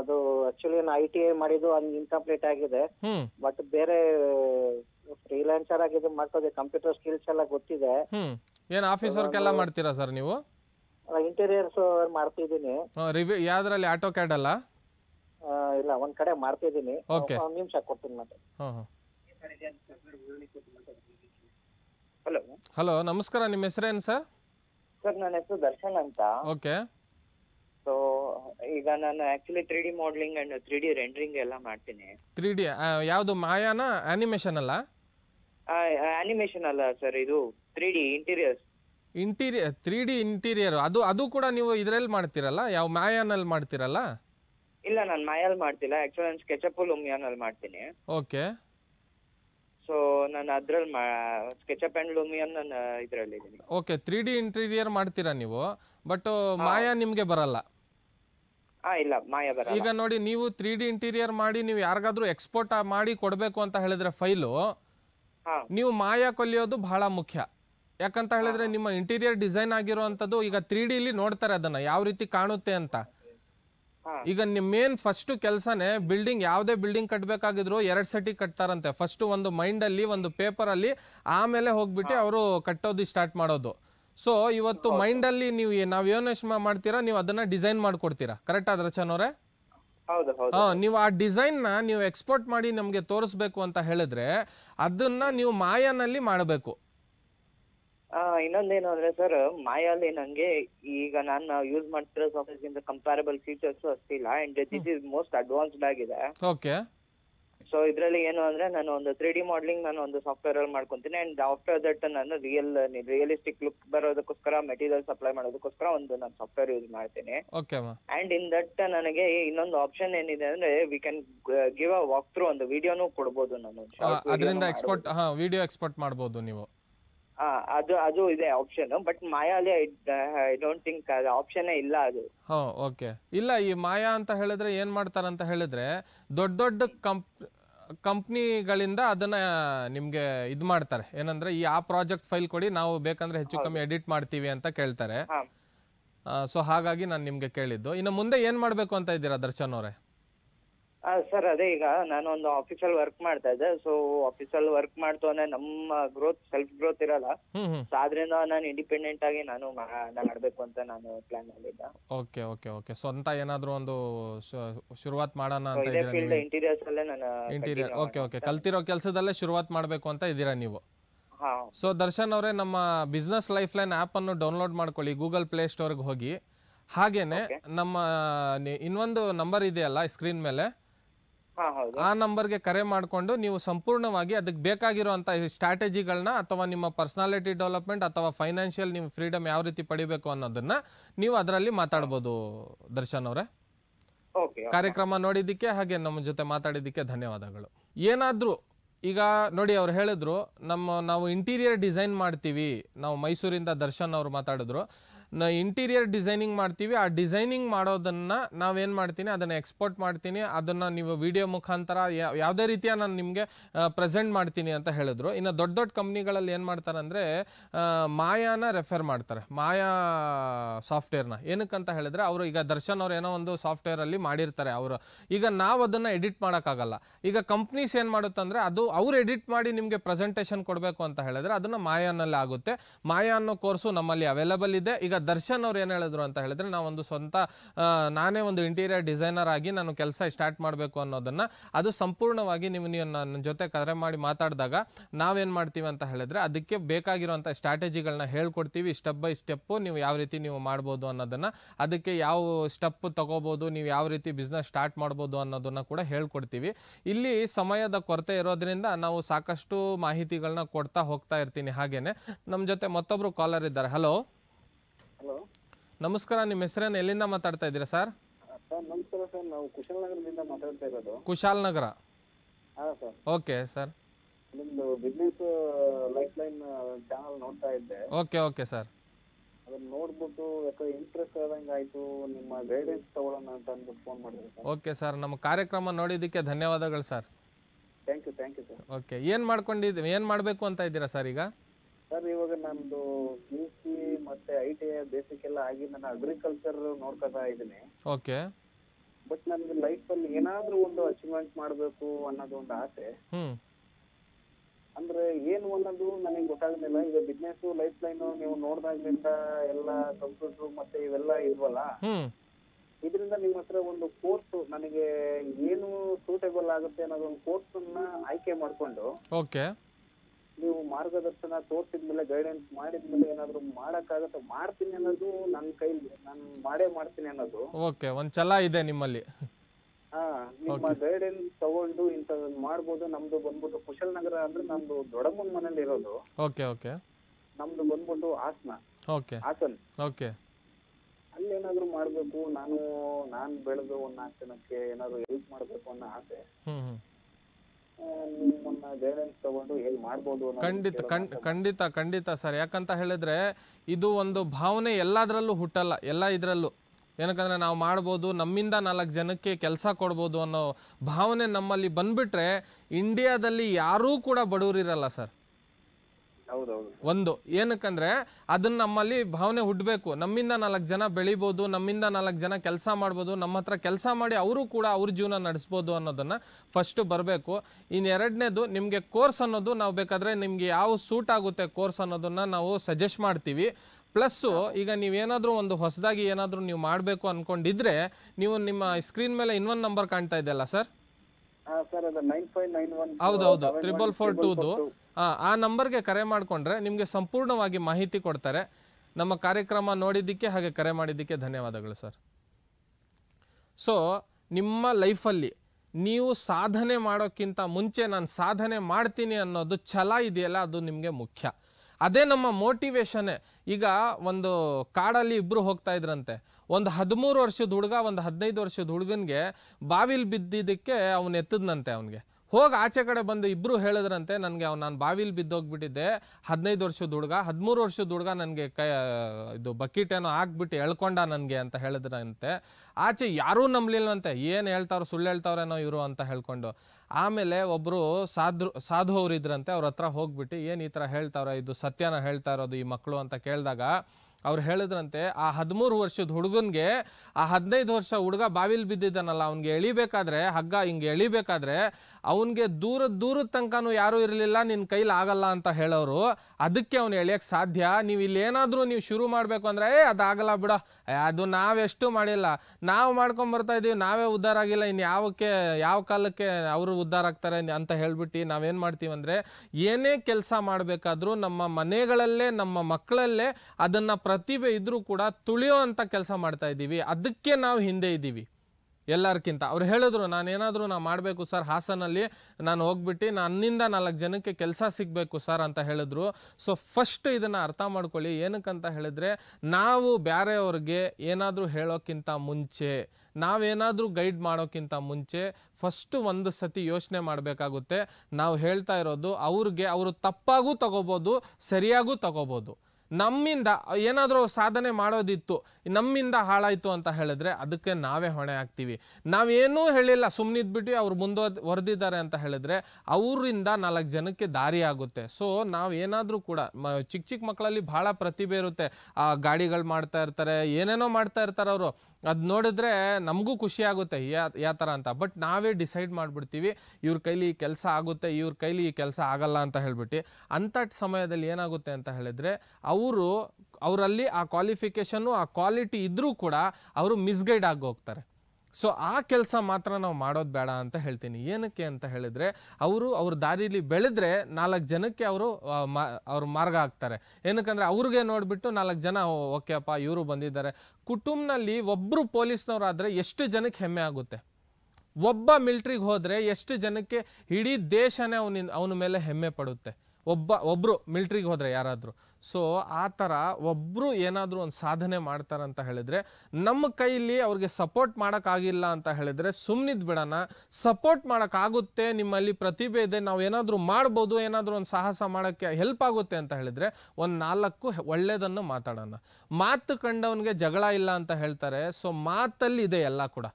ಅದು ಆಕ್ಚುಲಿ ನಾನು ಐ ಟಿ ಐ ಮಾಡಿದ್ದು ಅದು ಇನ್ಕಂಪ್ಲೀಟ್ ಆಗಿದೆ ಬಟ್ ಬೇರೆ ಫ್ರೀಲ್ಯಾನ್ಸರ್ ಆಗಿ ಇದು ಮಾಡ್ಕೋದೆ ಕಂಪ್ಯೂಟರ್ ಸ್ಕಿಲ್ಸ್ ಎಲ್ಲ ಗೊತ್ತಿದೆ ಏನ್ ಆಫೀಸ್ ವರ್ಕ್ ಎಲ್ಲ ಮಾಡ್ತೀರಾ ಸರ್ ನೀವು ಇಂಟೀರಿಯರ್ಸ್ ಮಾಡ್ತಿದ್ದೀನಿ ರಿವ್ಯೂ ಯಾವ್ದ್ರಲ್ಲಿ ಆಟೋ ಕ್ಯಾಡ್ ಅಲ್ಲ ಇಲ್ಲ ಒಂದ್ ಕಡೆ ಮಾಡ್ತಿದ್ದೀನಿ ಓಕೆ ಒಂದ್ ನಿಮಿಷ ಕೊಡ್ತೀನಿ ಮತ್ತೆ ಹಲೋ ಹಲೋ ನಮಸ್ಕಾರ ನಿಮ್ಮ ಹೆಸರೇನು ಸರ್ ಸರ್ ನನ್ನ ಹೆಸರು ದರ್ಶನ್ ಅಂತ ಓಕೆ ಸೊ ಈಗ ನಾನು actually three D modeling and three D rendering ಎಲ್ಲ ಮಾಡ್ತೀನಿ ತ್ರೀ ಡಿ ಯಾವುದು ಮಾಯಾನ ಅನಿಮೇಷನ್ ಅಲ್ಲ ಅನಿಮೇಷನ್ ಅಲ್ಲ ಸರ್ ಇದು three D interiors interior three D interior ಅದು ಅದು ಕೂಡ ನೀವು ಇದರಲ್ಲಿ ಮಾಡ್ತೀರಲ್ಲ ಯಾವ ಮಾಯಾನಲ್ಲಿ ಮಾಡ್ತೀರಲ್ಲ ಇಲ್ಲ ನಾನು ಮಾಯಾಲ್ ಮಾಡ್ತಿಲ್ಲ ಆಕ್ಚುಲಿ ನಾನು ಸ್ಕೆಚಪ್ ಅಲ್ಲಿ ಮಾಡ್ತೀನಿ ಓಕೆ ಸೊ ನಾನು ಅದ್ರಲ್ಲಿ ಮಾ ಸ್ಕೆಚಪ್ ಆ್ಯಂಡ್ ಲುಮಿಯನ್ ನಾನು ಇದರಲ್ಲಿ ಇದ್ದೀನಿ ಓಕೆ ತ್ರೀ ಡಿ ಇಂಟೀರಿಯರ್ ಮಾಡ್ತೀರಾ ನೀವು ಬಟ್ ಮಾಯಾ ನಿಮಗೆ ಬರಲ್ಲ ಹಾಂ ಇಲ್ಲ ಮಾಯಾ ಬರ ಈಗ ನೋಡಿ ನೀವು ತ್ರೀ ಡಿ ಇಂಟೀರಿಯರ್ ಮಾಡಿ ನೀವು ಯಾರಿಗಾದ್ರೂ ಎಕ್ಸ್ಪೋರ್ಟ್ ಮಾಡಿ ಕೊಡಬೇಕು ಅಂತ ಹೇಳಿದ್ರೆ ಫೈಲು ನೀವು ಮಾಯಾ ಕೊಲಿಯೋದು ಬಹಳ ಮುಖ್ಯ ಯಾಕಂತ ಹೇಳಿದ್ರೆ ನಿಮ್ಮ ಇಂಟೀರಿಯರ್ ಡಿಸೈನ್ ಆಗಿರುವಂತದ್ದು ಈಗ ತ್ರೀ ಡಿಲಿ ನೋಡ್ತಾರೆ ಅದನ್ನ ಯಾವ ರೀತಿ ಕಾಣುತ್ತೆ ಅಂತ ಈಗ ನಿಮ್ಮ ಮೇನ್ ಫಸ್ಟ್ ಕೆಲಸನೇ ಬಿಲ್ಡಿಂಗ್ ಯಾವುದೇ ಬಿಲ್ಡಿಂಗ್ ಕಟ್ಟಬೇಕಾಗಿದ್ರು ಎರಡ್ ಸಟಿ ಕಟ್ತಾರಂತೆ ಫಸ್ಟ್ ಒಂದು ಮೈಂಡ್ ಅಲ್ಲಿ ಒಂದು ಅಲ್ಲಿ ಆಮೇಲೆ ಹೋಗ್ಬಿಟ್ಟು ಅವರು ಕಟ್ಟೋದು ಸ್ಟಾರ್ಟ್ ಮಾಡೋದು ಸೊ ಇವತ್ತು ಮೈಂಡ್ ಅಲ್ಲಿ ನೀವು ನಾವು ಯೋಚನೆ ಮಾಡ್ತೀರಾ ನೀವು ಅದನ್ನ ಡಿಸೈನ್ ಮಾಡ್ಕೊಡ್ತೀರಾ ಕರೆಕ್ಟ್ ಆದ್ರೆ ಚನೋರೆ ಹಾ ನೀವು ಆ ಡಿಸೈನ್ ನ ನೀವು ಎಕ್ಸ್ಪೋರ್ಟ್ ಮಾಡಿ ನಮ್ಗೆ ತೋರಿಸ್ಬೇಕು ಅಂತ ಹೇಳಿದ್ರೆ ಅದನ್ನ ನೀವು ಮಾಯಾನಲ್ಲಿ ಮಾಡಬೇಕು ಇನ್ನೊಂದೇನು ಅಂದ್ರೆ ಸರ್ ಮಾಯಲ್ಲಿ ನಂಗೆ ಈಗ ನಾನು ಯೂಸ್ ಮಾಡ್ತಿರೋ ಇಂದ ಕಂಪ್ಯಾರಬಲ್ ಫೀಚರ್ಸ್ ಅಷ್ಟಿಲ್ಲ and this is most advanced ಆಗಿದೆ ಓಕೆ ಸೊ ಇದರಲ್ಲಿ ಏನು ಅಂದ್ರೆ ನಾನು ಒಂದು ತ್ರೀ ಡಿ ಮಾಡಲಿಂಗ್ ನಾನು ಒಂದು ಸಾಫ್ಟ್ವೇರ್ ಅಲ್ಲಿ ಮಾಡ್ಕೊತೀನಿ ಅಂಡ್ ಆಫ್ಟರ್ ದಟ್ ನಾನು ರಿಯಲ್ ರಿಯಲಿಸ್ಟಿಕ್ ಲುಕ್ ಬರೋದಕ್ಕೋಸ್ಕರ ಮೆಟೀರಿಯಲ್ ಸಪ್ಲೈ ಮಾಡೋದಕ್ಕೋಸ್ಕರ ಒಂದು ನಾನು ಸಾಫ್ಟ್ವೇರ್ ಯೂಸ್ ಮಾಡ್ತೀನಿ ಅಂಡ್ ಇನ್ ದಟ್ ನನಗೆ ಇನ್ನೊಂದು ಆಪ್ಷನ್ ಏನಿದೆ ಅಂದ್ರೆ we can give a walk through ಒಂದು ವಿಡಿಯೋನೂ ಕೊಡ್ಬೋದು ನಾನು ಅದರಿಂದ ಎಕ್ಸ್ಪೋರ್ಟ್ ವಿಡಿಯೋ ಎಕ್ಸ್ಪೋರ್ಟ್ ಮಾಡ್ಬೋದು ನೀವು ಅದು ಅದು ಇದೆ ಆಪ್ಷನ್ ಬಟ್ ಮಾಯಾಲಿ ಐ ಡೋಂಟ್ ಥಿಂಕ್ ಅದು ಇಲ್ಲ ಅದು ಹಾ ಓಕೆ ಇಲ್ಲ ಈ ಮಾಯಾ ಅಂತ ಹೇಳಿದ್ರೆ ಏನ್ ಅಂತ ಹೇಳಿದ್ರೆ ದೊಡ್ಡ ದೊಡ್ಡ ಕಂಪ್ ಕಂಪ್ನಿಗಳಿಂದ ಅದನ್ನ ನಿಮ್ಗೆ ಇದು ಮಾಡ್ತಾರೆ ಏನಂದ್ರೆ ಈ ಆ ಪ್ರಾಜೆಕ್ಟ್ ಫೈಲ್ ಕೊಡಿ ನಾವು ಬೇಕಂದ್ರೆ ಹೆಚ್ಚು ಕಮ್ಮಿ ಎಡಿಟ್ ಮಾಡ್ತೀವಿ ಅಂತ ಕೇಳ್ತಾರೆ ಸೊ ಹಾಗಾಗಿ ನಾನು ನಿಮ್ಗೆ ಕೇಳಿದ್ದು ಇನ್ನು ಮುಂದೆ ಏನ್ ಮಾಡ್ಬೇಕು ಅಂತ ಇದ್ದೀರಾ ದರ್ಶನ್ ಅವರೇ ಸರ್ ಅದೇ ಈಗ ನಾನೊಂದು ಆಫೀಸಲ್ ವರ್ಕ್ ಮಾಡ್ತಾ ಇದ್ದೆ ಸೊ ಆಫೀಸಲ್ ವರ್ಕ್ ಅಂದ್ರೆ ನಮ್ಮ ಗ್ರೋತ್ ಸೆಲ್ಫ್ ಗ್ರೋತ್ ಇರಲ್ಲ ಸೊ ಆದ್ರಿಂದ ನಾನು ಇಂಡಿಪೆಂಡೆಂಟ್ ಆಗಿ ನಾನು ಮಾಡಬೇಕು ಅಂತ ನಾನು ಪ್ಲಾನ್ ಮಾಡಿದ್ದೆ ಓಕೆ ಓಕೆ ಓಕೆ ಸ್ವಂತ ಏನಾದರೂ ಒಂದು ಶುರುವಾತ್ ಮಾಡೋಣ ಅಂತ ಇದ್ದೀರಾ ನೀವು ಇಂಟೀರಿಯರ್ಸ್ ಅಲ್ಲೇ ನಾನು ಇಂಟೀರಿಯರ್ ಓಕೆ ಓಕೆ ಕಲ್ತಿರೋ ಕೆಲಸದಲ್ಲೇ ಶುರುವಾತ್ ಮಾಡಬೇಕು ಅಂತ ಇದ್ದೀರಾ ನೀವು ಸೊ ದರ್ಶನ್ ಅವರೇ ನಮ್ಮ ಬಿಸ್ನೆಸ್ ಲೈಫ್ ಲೈನ್ ಅನ್ನು ಡೌನ್ಲೋಡ್ ಮಾಡ್ಕೊಳ್ಳಿ ಗೂಗಲ್ ಪ್ಲೇ ಸ್ಟೋರ್ಗೆ ಹೋಗಿ ಹಾಗೇನೆ ನಮ್ಮ ಇನ್ನೊಂದು ನಂಬರ್ ಇದೆಯಲ್ಲ ಸ್ಕ್ರೀನ್ ಮೇಲೆ ಆ ಗೆ ಕರೆ ಮಾಡಿಕೊಂಡು ನೀವು ಸಂಪೂರ್ಣವಾಗಿ ಅದಕ್ಕೆ ಬೇಕಾಗಿರುವಂಥ ಸ್ಟ್ರಾಟಜಿಗಳನ್ನ ಅಥವಾ ನಿಮ್ಮ ಪರ್ಸನಾಲಿಟಿ ಡೆವಲಪ್ಮೆಂಟ್ ಅಥವಾ ಫೈನಾನ್ಷಿಯಲ್ ನಿಮ್ಮ ಫ್ರೀಡಮ್ ಯಾವ ರೀತಿ ಪಡಿಬೇಕು ಅನ್ನೋದನ್ನ ನೀವು ಅದರಲ್ಲಿ ಮಾತಾಡ್ಬೋದು ದರ್ಶನ್ ಅವರೇ ಕಾರ್ಯಕ್ರಮ ನೋಡಿದ್ದಕ್ಕೆ ಹಾಗೆ ನಮ್ಮ ಜೊತೆ ಮಾತಾಡಿದ್ದಕ್ಕೆ ಧನ್ಯವಾದಗಳು ಏನಾದರೂ ಈಗ ನೋಡಿ ಅವ್ರು ಹೇಳಿದ್ರು ನಮ್ಮ ನಾವು ಇಂಟೀರಿಯರ್ ಡಿಸೈನ್ ಮಾಡ್ತೀವಿ ನಾವು ಮೈಸೂರಿಂದ ದರ್ಶನ್ ಅವರು ಮಾತಾಡಿದ್ರು ನಾ ಇಂಟೀರಿಯರ್ ಡಿಸೈನಿಂಗ್ ಮಾಡ್ತೀವಿ ಆ ಡಿಸೈನಿಂಗ್ ಮಾಡೋದನ್ನು ನಾವೇನು ಮಾಡ್ತೀನಿ ಅದನ್ನು ಎಕ್ಸ್ಪೋರ್ಟ್ ಮಾಡ್ತೀನಿ ಅದನ್ನು ನೀವು ವಿಡಿಯೋ ಮುಖಾಂತರ ಯಾವುದೇ ರೀತಿಯ ನಾನು ನಿಮಗೆ ಪ್ರೆಸೆಂಟ್ ಮಾಡ್ತೀನಿ ಅಂತ ಹೇಳಿದ್ರು ಇನ್ನು ದೊಡ್ಡ ದೊಡ್ಡ ಕಂಪ್ನಿಗಳಲ್ಲಿ ಏನು ಮಾಡ್ತಾರೆ ಅಂದರೆ ಮಾಯಾನ ರೆಫರ್ ಮಾಡ್ತಾರೆ ಮಾಯಾ ಸಾಫ್ಟ್ವೇರ್ನ ಏನಕ್ಕಂತ ಹೇಳಿದ್ರೆ ಅವರು ಈಗ ದರ್ಶನ್ ಅವ್ರು ಏನೋ ಒಂದು ಸಾಫ್ಟ್ವೇರಲ್ಲಿ ಮಾಡಿರ್ತಾರೆ ಅವರು ಈಗ ನಾವು ಅದನ್ನು ಎಡಿಟ್ ಮಾಡೋಕ್ಕಾಗಲ್ಲ ಈಗ ಕಂಪ್ನೀಸ್ ಏನು ಮಾಡುತ್ತಂದರೆ ಅದು ಅವ್ರು ಎಡಿಟ್ ಮಾಡಿ ನಿಮಗೆ ಪ್ರೆಸೆಂಟೇಷನ್ ಕೊಡಬೇಕು ಅಂತ ಹೇಳಿದ್ರೆ ಅದನ್ನು ಮಾಯಾನಲ್ಲಿ ಆಗುತ್ತೆ ಮಾಯಾ ಅನ್ನೋ ಕೋರ್ಸು ನಮ್ಮಲ್ಲಿ ಅವೈಲಬಲ್ ಇದೆ ಈಗ ದರ್ಶನ್ ಅವ್ರು ಏನು ಹೇಳಿದ್ರು ಅಂತ ಹೇಳಿದ್ರೆ ನಾವೊಂದು ಸ್ವಂತ ನಾನೇ ಒಂದು ಇಂಟೀರಿಯರ್ ಡಿಸೈನರ್ ಆಗಿ ನಾನು ಕೆಲಸ ಸ್ಟಾರ್ಟ್ ಮಾಡಬೇಕು ಅನ್ನೋದನ್ನು ಅದು ಸಂಪೂರ್ಣವಾಗಿ ನೀವು ನೀವು ನನ್ನ ಜೊತೆ ಕರೆ ಮಾಡಿ ಮಾತಾಡಿದಾಗ ನಾವೇನು ಮಾಡ್ತೀವಿ ಅಂತ ಹೇಳಿದ್ರೆ ಅದಕ್ಕೆ ಬೇಕಾಗಿರುವಂಥ ಸ್ಟ್ರಾಟಜಿಗಳನ್ನ ಹೇಳ್ಕೊಡ್ತೀವಿ ಸ್ಟೆಪ್ ಬೈ ಸ್ಟೆಪ್ಪು ನೀವು ಯಾವ ರೀತಿ ನೀವು ಮಾಡ್ಬೋದು ಅನ್ನೋದನ್ನು ಅದಕ್ಕೆ ಯಾವ ಸ್ಟೆಪ್ ತಗೋಬೋದು ನೀವು ಯಾವ ರೀತಿ ಬಿಸ್ನೆಸ್ ಸ್ಟಾರ್ಟ್ ಮಾಡ್ಬೋದು ಅನ್ನೋದನ್ನು ಕೂಡ ಹೇಳ್ಕೊಡ್ತೀವಿ ಇಲ್ಲಿ ಸಮಯದ ಕೊರತೆ ಇರೋದ್ರಿಂದ ನಾವು ಸಾಕಷ್ಟು ಮಾಹಿತಿಗಳನ್ನ ಕೊಡ್ತಾ ಹೋಗ್ತಾ ಇರ್ತೀನಿ ಹಾಗೇನೆ ನಮ್ಮ ಜೊತೆ ಮತ್ತೊಬ್ಬರು ಕಾಲರ್ ಇದ್ದಾರೆ ಹಲೋ ಹಲೋ ನಮಸ್ಕಾರ ನಿಮ್ಮ ಹೆಸರೇನು ಎಲ್ಲಿಂದ ಮಾತಾಡ್ತಾ ಇದ್ದೀರಾ ಸರ್ ಸರ್ ನಮಸ್ಕಾರ ಸರ್ ನಾವು ನಗರದಿಂದ ಮಾತಾಡ್ತಾ ಇರೋದು ನಗರ ಹಾಂ ಸರ್ ಓಕೆ ಸರ್ ನಿಮ್ಮದು ಬಿಸ್ನೆಸ್ ಲೈಫ್ ಲೈನ್ ಚಾನಲ್ ನೋಡ್ತಾ ಇದ್ದೆ ಓಕೆ ಓಕೆ ಸರ್ ಅದನ್ನ ನೋಡ್ಬಿಟ್ಟು ಯಾಕಂದ್ರೆ ಇಂಟ್ರೆಸ್ಟ್ ಆದಂಗೆ ಆಯ್ತು ನಿಮ್ಮ ಗೈಡೆನ್ಸ್ ತಗೊಳ್ಳೋಣ ಅಂತ ಅಂದ್ಬಿಟ್ಟು ಫೋನ್ ಮಾಡಿದ್ರು ಸರ್ ಓಕೆ ಸರ್ ನಮ್ಮ ಕಾರ್ಯಕ್ರಮ ನೋಡಿದ್ದಕ್ಕೆ ಧನ್ಯವಾದಗಳು sir thank you thank you sir okay ಏನು ಮಾಡ್ಕೊಂಡಿದ್ದೀವಿ ಏನು ಮಾಡಬೇಕು ಅಂತ ಇದ್ದೀರಾ ಸರ್ ಈಗ ಸರ್ ಇವಾಗ ನಂದು ಪಿ ಸಿ ಮತ್ತೆ ಐ ಟಿ ಬೇಸಿಕ್ ಎಲ್ಲ ಆಗಿ ನಾನು ಅಗ್ರಿಕಲ್ಚರ್ ನೋಡ್ಕೊತಾ ಇದ್ದೀನಿ ಓಕೆ ಬಟ್ ನನ್ಗೆ ಲೈಫಲ್ಲಿ ಏನಾದರೂ ಒಂದು ಅಚೀವ್ಮೆಂಟ್ ಮಾಡಬೇಕು ಅನ್ನೋದು ಒಂದು ಆಸೆ ಅಂದ್ರೆ ಏನು ಅನ್ನೋದು ನನಗೆ ಗೊತ್ತಾಗಲಿಲ್ಲ ಈಗ ಬಿಸ್ನೆಸ್ ಲೈಫ್ ಲೈನ್ ನೀವು ನೋಡ್ದಾಗ್ಲಿಂದ ಎಲ್ಲ ಕಂಪ್ಯೂಟರ್ ಮತ್ತೆ ಇವೆಲ್ಲ ಇಲ್ವಲ್ಲ ಹ್ಮ್ ಇದರಿಂದ ನಿಮ್ಮ ಹತ್ರ ಒಂದು ಕೋರ್ಸ್ ನನಗೆ ಏನು ಸೂಟೇಬಲ್ ಆಗುತ್ತೆ ಅನ್ನೋದು ಒಂದು ಕೋರ್ಸ್ ಆಯ್ಕೆ ಮಾಡ್ಕೊಂಡು ಓಕೆ ನೀವು ಮಾರ್ಗದರ್ಶನ ತೋರಿಸಿದ್ಮೇಲೆ ಗೈಡೆನ್ಸ್ ಮಾಡಿದ್ಮೇಲೆ ಏನಾದ್ರು ಮಾಡಕ್ಕಾಗತ್ತೆ ಮಾಡ್ತೀನಿ ಅನ್ನೋದು ನನ್ನ ಕೈಲಿ ನಾನು ಮಾಡೇ ಮಾಡ್ತೀನಿ ಅನ್ನೋದು ಓಕೆ ಒಂದ್ ಛಲ ಇದೆ ನಿಮ್ಮಲ್ಲಿ ಹಾ ನಿಮ್ಮ ಗೈಡೆನ್ಸ್ ತಗೊಂಡು ಇಂಥದನ್ನ ಮಾಡ್ಬೋದು ನಮ್ದು ಬಂದ್ಬಿಟ್ಟು ಕುಶಲನಗರ ಅಂದ್ರೆ ನಮ್ದು ದೊಡಮ್ಮನ ಮನೇಲಿ ಇರೋದು ಓಕೆ ಓಕೆ ನಮ್ದು ಬಂದ್ಬಿಟ್ಟು ಹಾಸನ ಓಕೆ ಹಾಸನ್ ಓಕೆ ಅಲ್ಲೇನಾದ್ರೂ ಮಾಡ್ಬೇಕು ನಾನು ನಾನ್ ಬೆಳೆದು ಒಂದ್ ನಾಲ್ಕು ಜನಕ್ಕೆ ಏನಾದ್ರು ಹೆಲ್ಪ್ ಮಾಡ್ಬೇಕು ಅನ್ನೋ ಆಸೆ ಹ್ಮ್ ಹ್ಮ್ ಖಂಡಿತ ಖಂಡಿತ ಖಂಡಿತ ಸರ್ ಯಾಕಂತ ಹೇಳಿದ್ರೆ ಇದು ಒಂದು ಭಾವನೆ ಎಲ್ಲದರಲ್ಲೂ ಹುಟ್ಟಲ್ಲ ಎಲ್ಲ ಇದರಲ್ಲೂ ಏನಕ್ಕಂದ್ರೆ ನಾವು ಮಾಡ್ಬೋದು ನಮ್ಮಿಂದ ನಾಲ್ಕು ಜನಕ್ಕೆ ಕೆಲಸ ಕೊಡ್ಬೋದು ಅನ್ನೋ ಭಾವನೆ ನಮ್ಮಲ್ಲಿ ಬಂದ್ಬಿಟ್ರೆ ಇಂಡಿಯಾದಲ್ಲಿ ಯಾರೂ ಕೂಡ ಬಡವರಿರಲ್ಲ ಸರ್ ಒಂದು ಏನಕ್ಕಂದ್ರೆ ಅದನ್ನ ನಮ್ಮಲ್ಲಿ ಭಾವನೆ ಹುಡ್ಬೇಕು ನಮ್ಮಿಂದ ನಾಲ್ಕು ಜನ ಬೆಳಿಬೋದು ನಮ್ಮಿಂದ ನಾಲ್ಕು ಜನ ಕೆಲಸ ಮಾಡ್ಬೋದು ನಮ್ಮ ಹತ್ರ ಕೆಲಸ ಮಾಡಿ ಅವರು ಕೂಡ ಅವ್ರ ಜೀವನ ನಡೆಸ್ಬೋದು ಅನ್ನೋದನ್ನ ಫಸ್ಟ್ ಬರಬೇಕು ಇನ್ನು ಎರಡನೇದು ನಿಮಗೆ ಕೋರ್ಸ್ ಅನ್ನೋದು ನಾವು ಬೇಕಾದ್ರೆ ನಿಮ್ಗೆ ಯಾವ ಸೂಟ್ ಆಗುತ್ತೆ ಕೋರ್ಸ್ ಅನ್ನೋದನ್ನ ನಾವು ಸಜೆಸ್ಟ್ ಮಾಡ್ತೀವಿ ಪ್ಲಸ್ಸು ಈಗ ನೀವೇನಾದರೂ ಒಂದು ಹೊಸದಾಗಿ ಏನಾದರೂ ನೀವು ಮಾಡಬೇಕು ಅಂದ್ಕೊಂಡಿದ್ರೆ ನೀವು ನಿಮ್ಮ ಸ್ಕ್ರೀನ್ ಮೇಲೆ ಇನ್ನೊಂದು ನಂಬರ್ ಕಾಣ್ತಾ ಇದೆಯಲ್ಲ ಸರ್ ಹೌದು ಫೋರ್ ಟೂದು ಆ ನಂಬರ್ಗೆ ಕರೆ ಮಾಡಿಕೊಂಡ್ರೆ ನಿಮಗೆ ಸಂಪೂರ್ಣವಾಗಿ ಮಾಹಿತಿ ಕೊಡ್ತಾರೆ ನಮ್ಮ ಕಾರ್ಯಕ್ರಮ ನೋಡಿದ್ದಕ್ಕೆ ಹಾಗೆ ಕರೆ ಮಾಡಿದ್ದಕ್ಕೆ ಧನ್ಯವಾದಗಳು ಸರ್ ಸೊ ನಿಮ್ಮ ಲೈಫಲ್ಲಿ ನೀವು ಸಾಧನೆ ಮಾಡೋಕ್ಕಿಂತ ಮುಂಚೆ ನಾನು ಸಾಧನೆ ಮಾಡ್ತೀನಿ ಅನ್ನೋದು ಛಲ ಇದೆಯಲ್ಲ ಅದು ನಿಮಗೆ ಮುಖ್ಯ ಅದೇ ನಮ್ಮ ಮೋಟಿವೇಷನ್ ಈಗ ಒಂದು ಕಾಡಲ್ಲಿ ಇಬ್ಬರು ಹೋಗ್ತಾ ಇದ್ರಂತೆ ಒಂದು ಹದಿಮೂರು ವರ್ಷದ ಹುಡುಗ ಒಂದು ಹದಿನೈದು ವರ್ಷದ ಹುಡುಗನಿಗೆ ಬಾವಿಲಿ ಬಿದ್ದಿದ್ದಕ್ಕೆ ಅವನು ಎತ್ತದ್ನಂತೆ ಅವನಿಗೆ ಹೋಗಿ ಆಚೆ ಕಡೆ ಬಂದು ಇಬ್ಬರು ಹೇಳಿದ್ರಂತೆ ನನಗೆ ಅವ್ನು ನಾನು ಬಾವಿಲಿ ಬಿದ್ದೋಗ್ಬಿಟ್ಟಿದ್ದೆ ಹದಿನೈದು ವರ್ಷದ ಹುಡುಗ ಹದಿಮೂರು ವರ್ಷದ ಹುಡುಗ ನನಗೆ ಕೈ ಇದು ಬಕೀಟೇನೋ ಹಾಕ್ಬಿಟ್ಟು ಹೇಳ್ಕೊಂಡ ನನಗೆ ಅಂತ ಹೇಳಿದ್ರಂತೆ ಆಚೆ ಯಾರೂ ನಂಬಲಿಲ್ಲವಂತೆ ಏನು ಹೇಳ್ತಾವ್ರು ಸುಳ್ಳು ಹೇಳ್ತಾವ್ರೇನೋ ಇವರು ಅಂತ ಹೇಳ್ಕೊಂಡು ಆಮೇಲೆ ಒಬ್ಬರು ಸಾಧು ಸಾಧು ಇದ್ರಂತೆ ಅವ್ರ ಹತ್ರ ಹೋಗ್ಬಿಟ್ಟು ಏನು ಈ ಥರ ಹೇಳ್ತಾವ್ರೆ ಇದು ಸತ್ಯನ ಹೇಳ್ತಾ ಇರೋದು ಈ ಮಕ್ಕಳು ಅಂತ ಕೇಳಿದಾಗ ಅವ್ರು ಹೇಳಿದ್ರಂತೆ ಆ ಹದಿಮೂರು ವರ್ಷದ ಹುಡುಗನ್ಗೆ ಆ ಹದಿನೈದು ವರ್ಷ ಹುಡುಗ ಬಾವಿಲಿ ಬಿದ್ದಿದ್ದಾನಲ್ಲ ಅವ್ನಿಗೆ ಎಳಿಬೇಕಾದ್ರೆ ಹಗ್ಗ ಹಿಂಗೆ ಎಳಿಬೇಕಾದ್ರೆ ಅವನಿಗೆ ದೂರದ ದೂರದ ತನಕನೂ ಯಾರೂ ಇರಲಿಲ್ಲ ನಿನ್ನ ಕೈಲಿ ಆಗಲ್ಲ ಅಂತ ಹೇಳೋರು ಅದಕ್ಕೆ ಅವ್ನು ಎಳಿಯೋಕ್ಕೆ ಸಾಧ್ಯ ನೀವು ಇಲ್ಲೇನಾದರೂ ನೀವು ಶುರು ಮಾಡಬೇಕು ಅಂದರೆ ಏ ಆಗಲ್ಲ ಬಿಡ ಅದು ನಾವೆಷ್ಟು ಮಾಡಿಲ್ಲ ನಾವು ಮಾಡ್ಕೊಂಬರ್ತಾ ಇದ್ದೀವಿ ನಾವೇ ಉದ್ಧಾರ ಆಗಿಲ್ಲ ಇನ್ನು ಯಾವಕ್ಕೆ ಯಾವ ಕಾಲಕ್ಕೆ ಅವರು ಉದ್ಧಾರ ಆಗ್ತಾರೆ ಅಂತ ಹೇಳ್ಬಿಟ್ಟು ನಾವೇನು ಮಾಡ್ತೀವಿ ಅಂದರೆ ಏನೇ ಕೆಲಸ ಮಾಡಬೇಕಾದ್ರೂ ನಮ್ಮ ಮನೆಗಳಲ್ಲೇ ನಮ್ಮ ಮಕ್ಕಳಲ್ಲೇ ಅದನ್ನು ಪ್ರತಿಭೆ ಇದ್ದರೂ ಕೂಡ ತುಳಿಯೋ ಅಂತ ಕೆಲಸ ಮಾಡ್ತಾ ಇದ್ದೀವಿ ಅದಕ್ಕೆ ನಾವು ಹಿಂದೆ ಇದ್ದೀವಿ ಎಲ್ಲರಿಗಿಂತ ಅವ್ರು ಹೇಳಿದ್ರು ನಾನೇನಾದರೂ ನಾ ಮಾಡಬೇಕು ಸರ್ ಹಾಸನಲ್ಲಿ ನಾನು ಹೋಗ್ಬಿಟ್ಟು ನನ್ನಿಂದ ನಾಲ್ಕು ಜನಕ್ಕೆ ಕೆಲಸ ಸಿಗಬೇಕು ಸರ್ ಅಂತ ಹೇಳಿದ್ರು ಸೊ ಫಸ್ಟ್ ಇದನ್ನು ಅರ್ಥ ಮಾಡ್ಕೊಳ್ಳಿ ಏನಕ್ಕಂತ ಹೇಳಿದ್ರೆ ನಾವು ಬೇರೆಯವ್ರಿಗೆ ಏನಾದರೂ ಹೇಳೋಕ್ಕಿಂತ ಮುಂಚೆ ನಾವೇನಾದರೂ ಗೈಡ್ ಮಾಡೋಕ್ಕಿಂತ ಮುಂಚೆ ಫಸ್ಟು ಒಂದು ಸತಿ ಯೋಚನೆ ಮಾಡಬೇಕಾಗುತ್ತೆ ನಾವು ಹೇಳ್ತಾ ಇರೋದು ಅವ್ರಿಗೆ ಅವರು ತಪ್ಪಾಗೂ ತಗೋಬೋದು ಸರಿಯಾಗೂ ತಗೋಬೋದು ನಮ್ಮಿಂದ ಏನಾದರೂ ಸಾಧನೆ ಮಾಡೋದಿತ್ತು ನಮ್ಮಿಂದ ಹಾಳಾಯಿತು ಅಂತ ಹೇಳಿದ್ರೆ ಅದಕ್ಕೆ ನಾವೇ ಹೊಣೆ ಆಗ್ತೀವಿ ನಾವೇನೂ ಹೇಳಿಲ್ಲ ಸುಮ್ಮನಿದ್ಬಿಟ್ಟು ಅವ್ರು ಮುಂದೆ ಹೊರದಿದ್ದಾರೆ ಅಂತ ಹೇಳಿದ್ರೆ ಅವರಿಂದ ನಾಲ್ಕು ಜನಕ್ಕೆ ದಾರಿ ಆಗುತ್ತೆ ಸೊ ನಾವೇನಾದರೂ ಕೂಡ ಚಿಕ್ಕ ಚಿಕ್ಕ ಮಕ್ಕಳಲ್ಲಿ ಭಾಳ ಪ್ರತಿಭೆ ಇರುತ್ತೆ ಆ ಗಾಡಿಗಳು ಮಾಡ್ತಾ ಇರ್ತಾರೆ ಏನೇನೋ ಮಾಡ್ತಾ ಇರ್ತಾರೆ ಅವರು ಅದು ನೋಡಿದ್ರೆ ನಮಗೂ ಖುಷಿ ಆಗುತ್ತೆ ಯಾ ಯಾವ ಥರ ಅಂತ ಬಟ್ ನಾವೇ ಡಿಸೈಡ್ ಮಾಡಿಬಿಡ್ತೀವಿ ಇವ್ರ ಕೈಲಿ ಈ ಕೆಲಸ ಆಗುತ್ತೆ ಇವ್ರ ಕೈಲಿ ಈ ಕೆಲಸ ಆಗಲ್ಲ ಅಂತ ಹೇಳ್ಬಿಟ್ಟು ಅಂಥ ಸಮಯದಲ್ಲಿ ಏನಾಗುತ್ತೆ ಅಂತ ಹೇಳಿದರೆ ಅವರು ಅವರಲ್ಲಿ ಆ ಕ್ವಾಲಿಫಿಕೇಷನ್ನು ಆ ಕ್ವಾಲಿಟಿ ಇದ್ದರೂ ಕೂಡ ಅವರು ಮಿಸ್ಗೈಡ್ ಆಗಿ ಹೋಗ್ತಾರೆ ಸೊ ಆ ಕೆಲಸ ಮಾತ್ರ ನಾವು ಮಾಡೋದು ಬೇಡ ಅಂತ ಹೇಳ್ತೀನಿ ಏನಕ್ಕೆ ಅಂತ ಹೇಳಿದರೆ ಅವರು ಅವ್ರ ದಾರಿಲಿ ಬೆಳೆದ್ರೆ ನಾಲ್ಕು ಜನಕ್ಕೆ ಅವರು ಅವ್ರ ಮಾರ್ಗ ಆಗ್ತಾರೆ ಏನಕ್ಕಂದರೆ ಅವ್ರಿಗೆ ನೋಡಿಬಿಟ್ಟು ನಾಲ್ಕು ಜನ ಅಪ್ಪ ಇವರು ಬಂದಿದ್ದಾರೆ ಕುಟುಂಬನಲ್ಲಿ ಒಬ್ಬರು ಪೊಲೀಸ್ನವರಾದರೆ ಎಷ್ಟು ಜನಕ್ಕೆ ಹೆಮ್ಮೆ ಆಗುತ್ತೆ ಒಬ್ಬ ಮಿಲ್ಟ್ರಿಗೆ ಹೋದರೆ ಎಷ್ಟು ಜನಕ್ಕೆ ಇಡೀ ದೇಶನೇ ಅವನಿಂದ ಅವನ ಮೇಲೆ ಹೆಮ್ಮೆ ಪಡುತ್ತೆ ಒಬ್ಬ ಒಬ್ಬರು ಮಿಲ್ಟ್ರಿಗೆ ಹೋದರೆ ಯಾರಾದರೂ ಸೊ ಆ ಥರ ಒಬ್ಬರು ಏನಾದರೂ ಒಂದು ಸಾಧನೆ ಮಾಡ್ತಾರಂತ ಹೇಳಿದ್ರೆ ನಮ್ಮ ಕೈಯಲ್ಲಿ ಅವ್ರಿಗೆ ಸಪೋರ್ಟ್ ಮಾಡೋಕ್ಕಾಗಿಲ್ಲ ಅಂತ ಹೇಳಿದ್ರೆ ಸುಮ್ಮನಿದ್ದು ಬಿಡೋಣ ಸಪೋರ್ಟ್ ಮಾಡೋಕ್ಕಾಗುತ್ತೆ ನಿಮ್ಮಲ್ಲಿ ಪ್ರತಿಭೆ ಇದೆ ನಾವು ಏನಾದರೂ ಮಾಡ್ಬೋದು ಏನಾದರೂ ಒಂದು ಸಾಹಸ ಮಾಡೋಕ್ಕೆ ಹೆಲ್ಪ್ ಆಗುತ್ತೆ ಅಂತ ಹೇಳಿದ್ರೆ ಒಂದು ನಾಲ್ಕು ಒಳ್ಳೆಯದನ್ನು ಮಾತಾಡೋಣ ಮಾತು ಕಂಡವನಿಗೆ ಜಗಳ ಇಲ್ಲ ಅಂತ ಹೇಳ್ತಾರೆ ಸೊ ಮಾತಲ್ಲಿ ಇದೆ ಎಲ್ಲ ಕೂಡ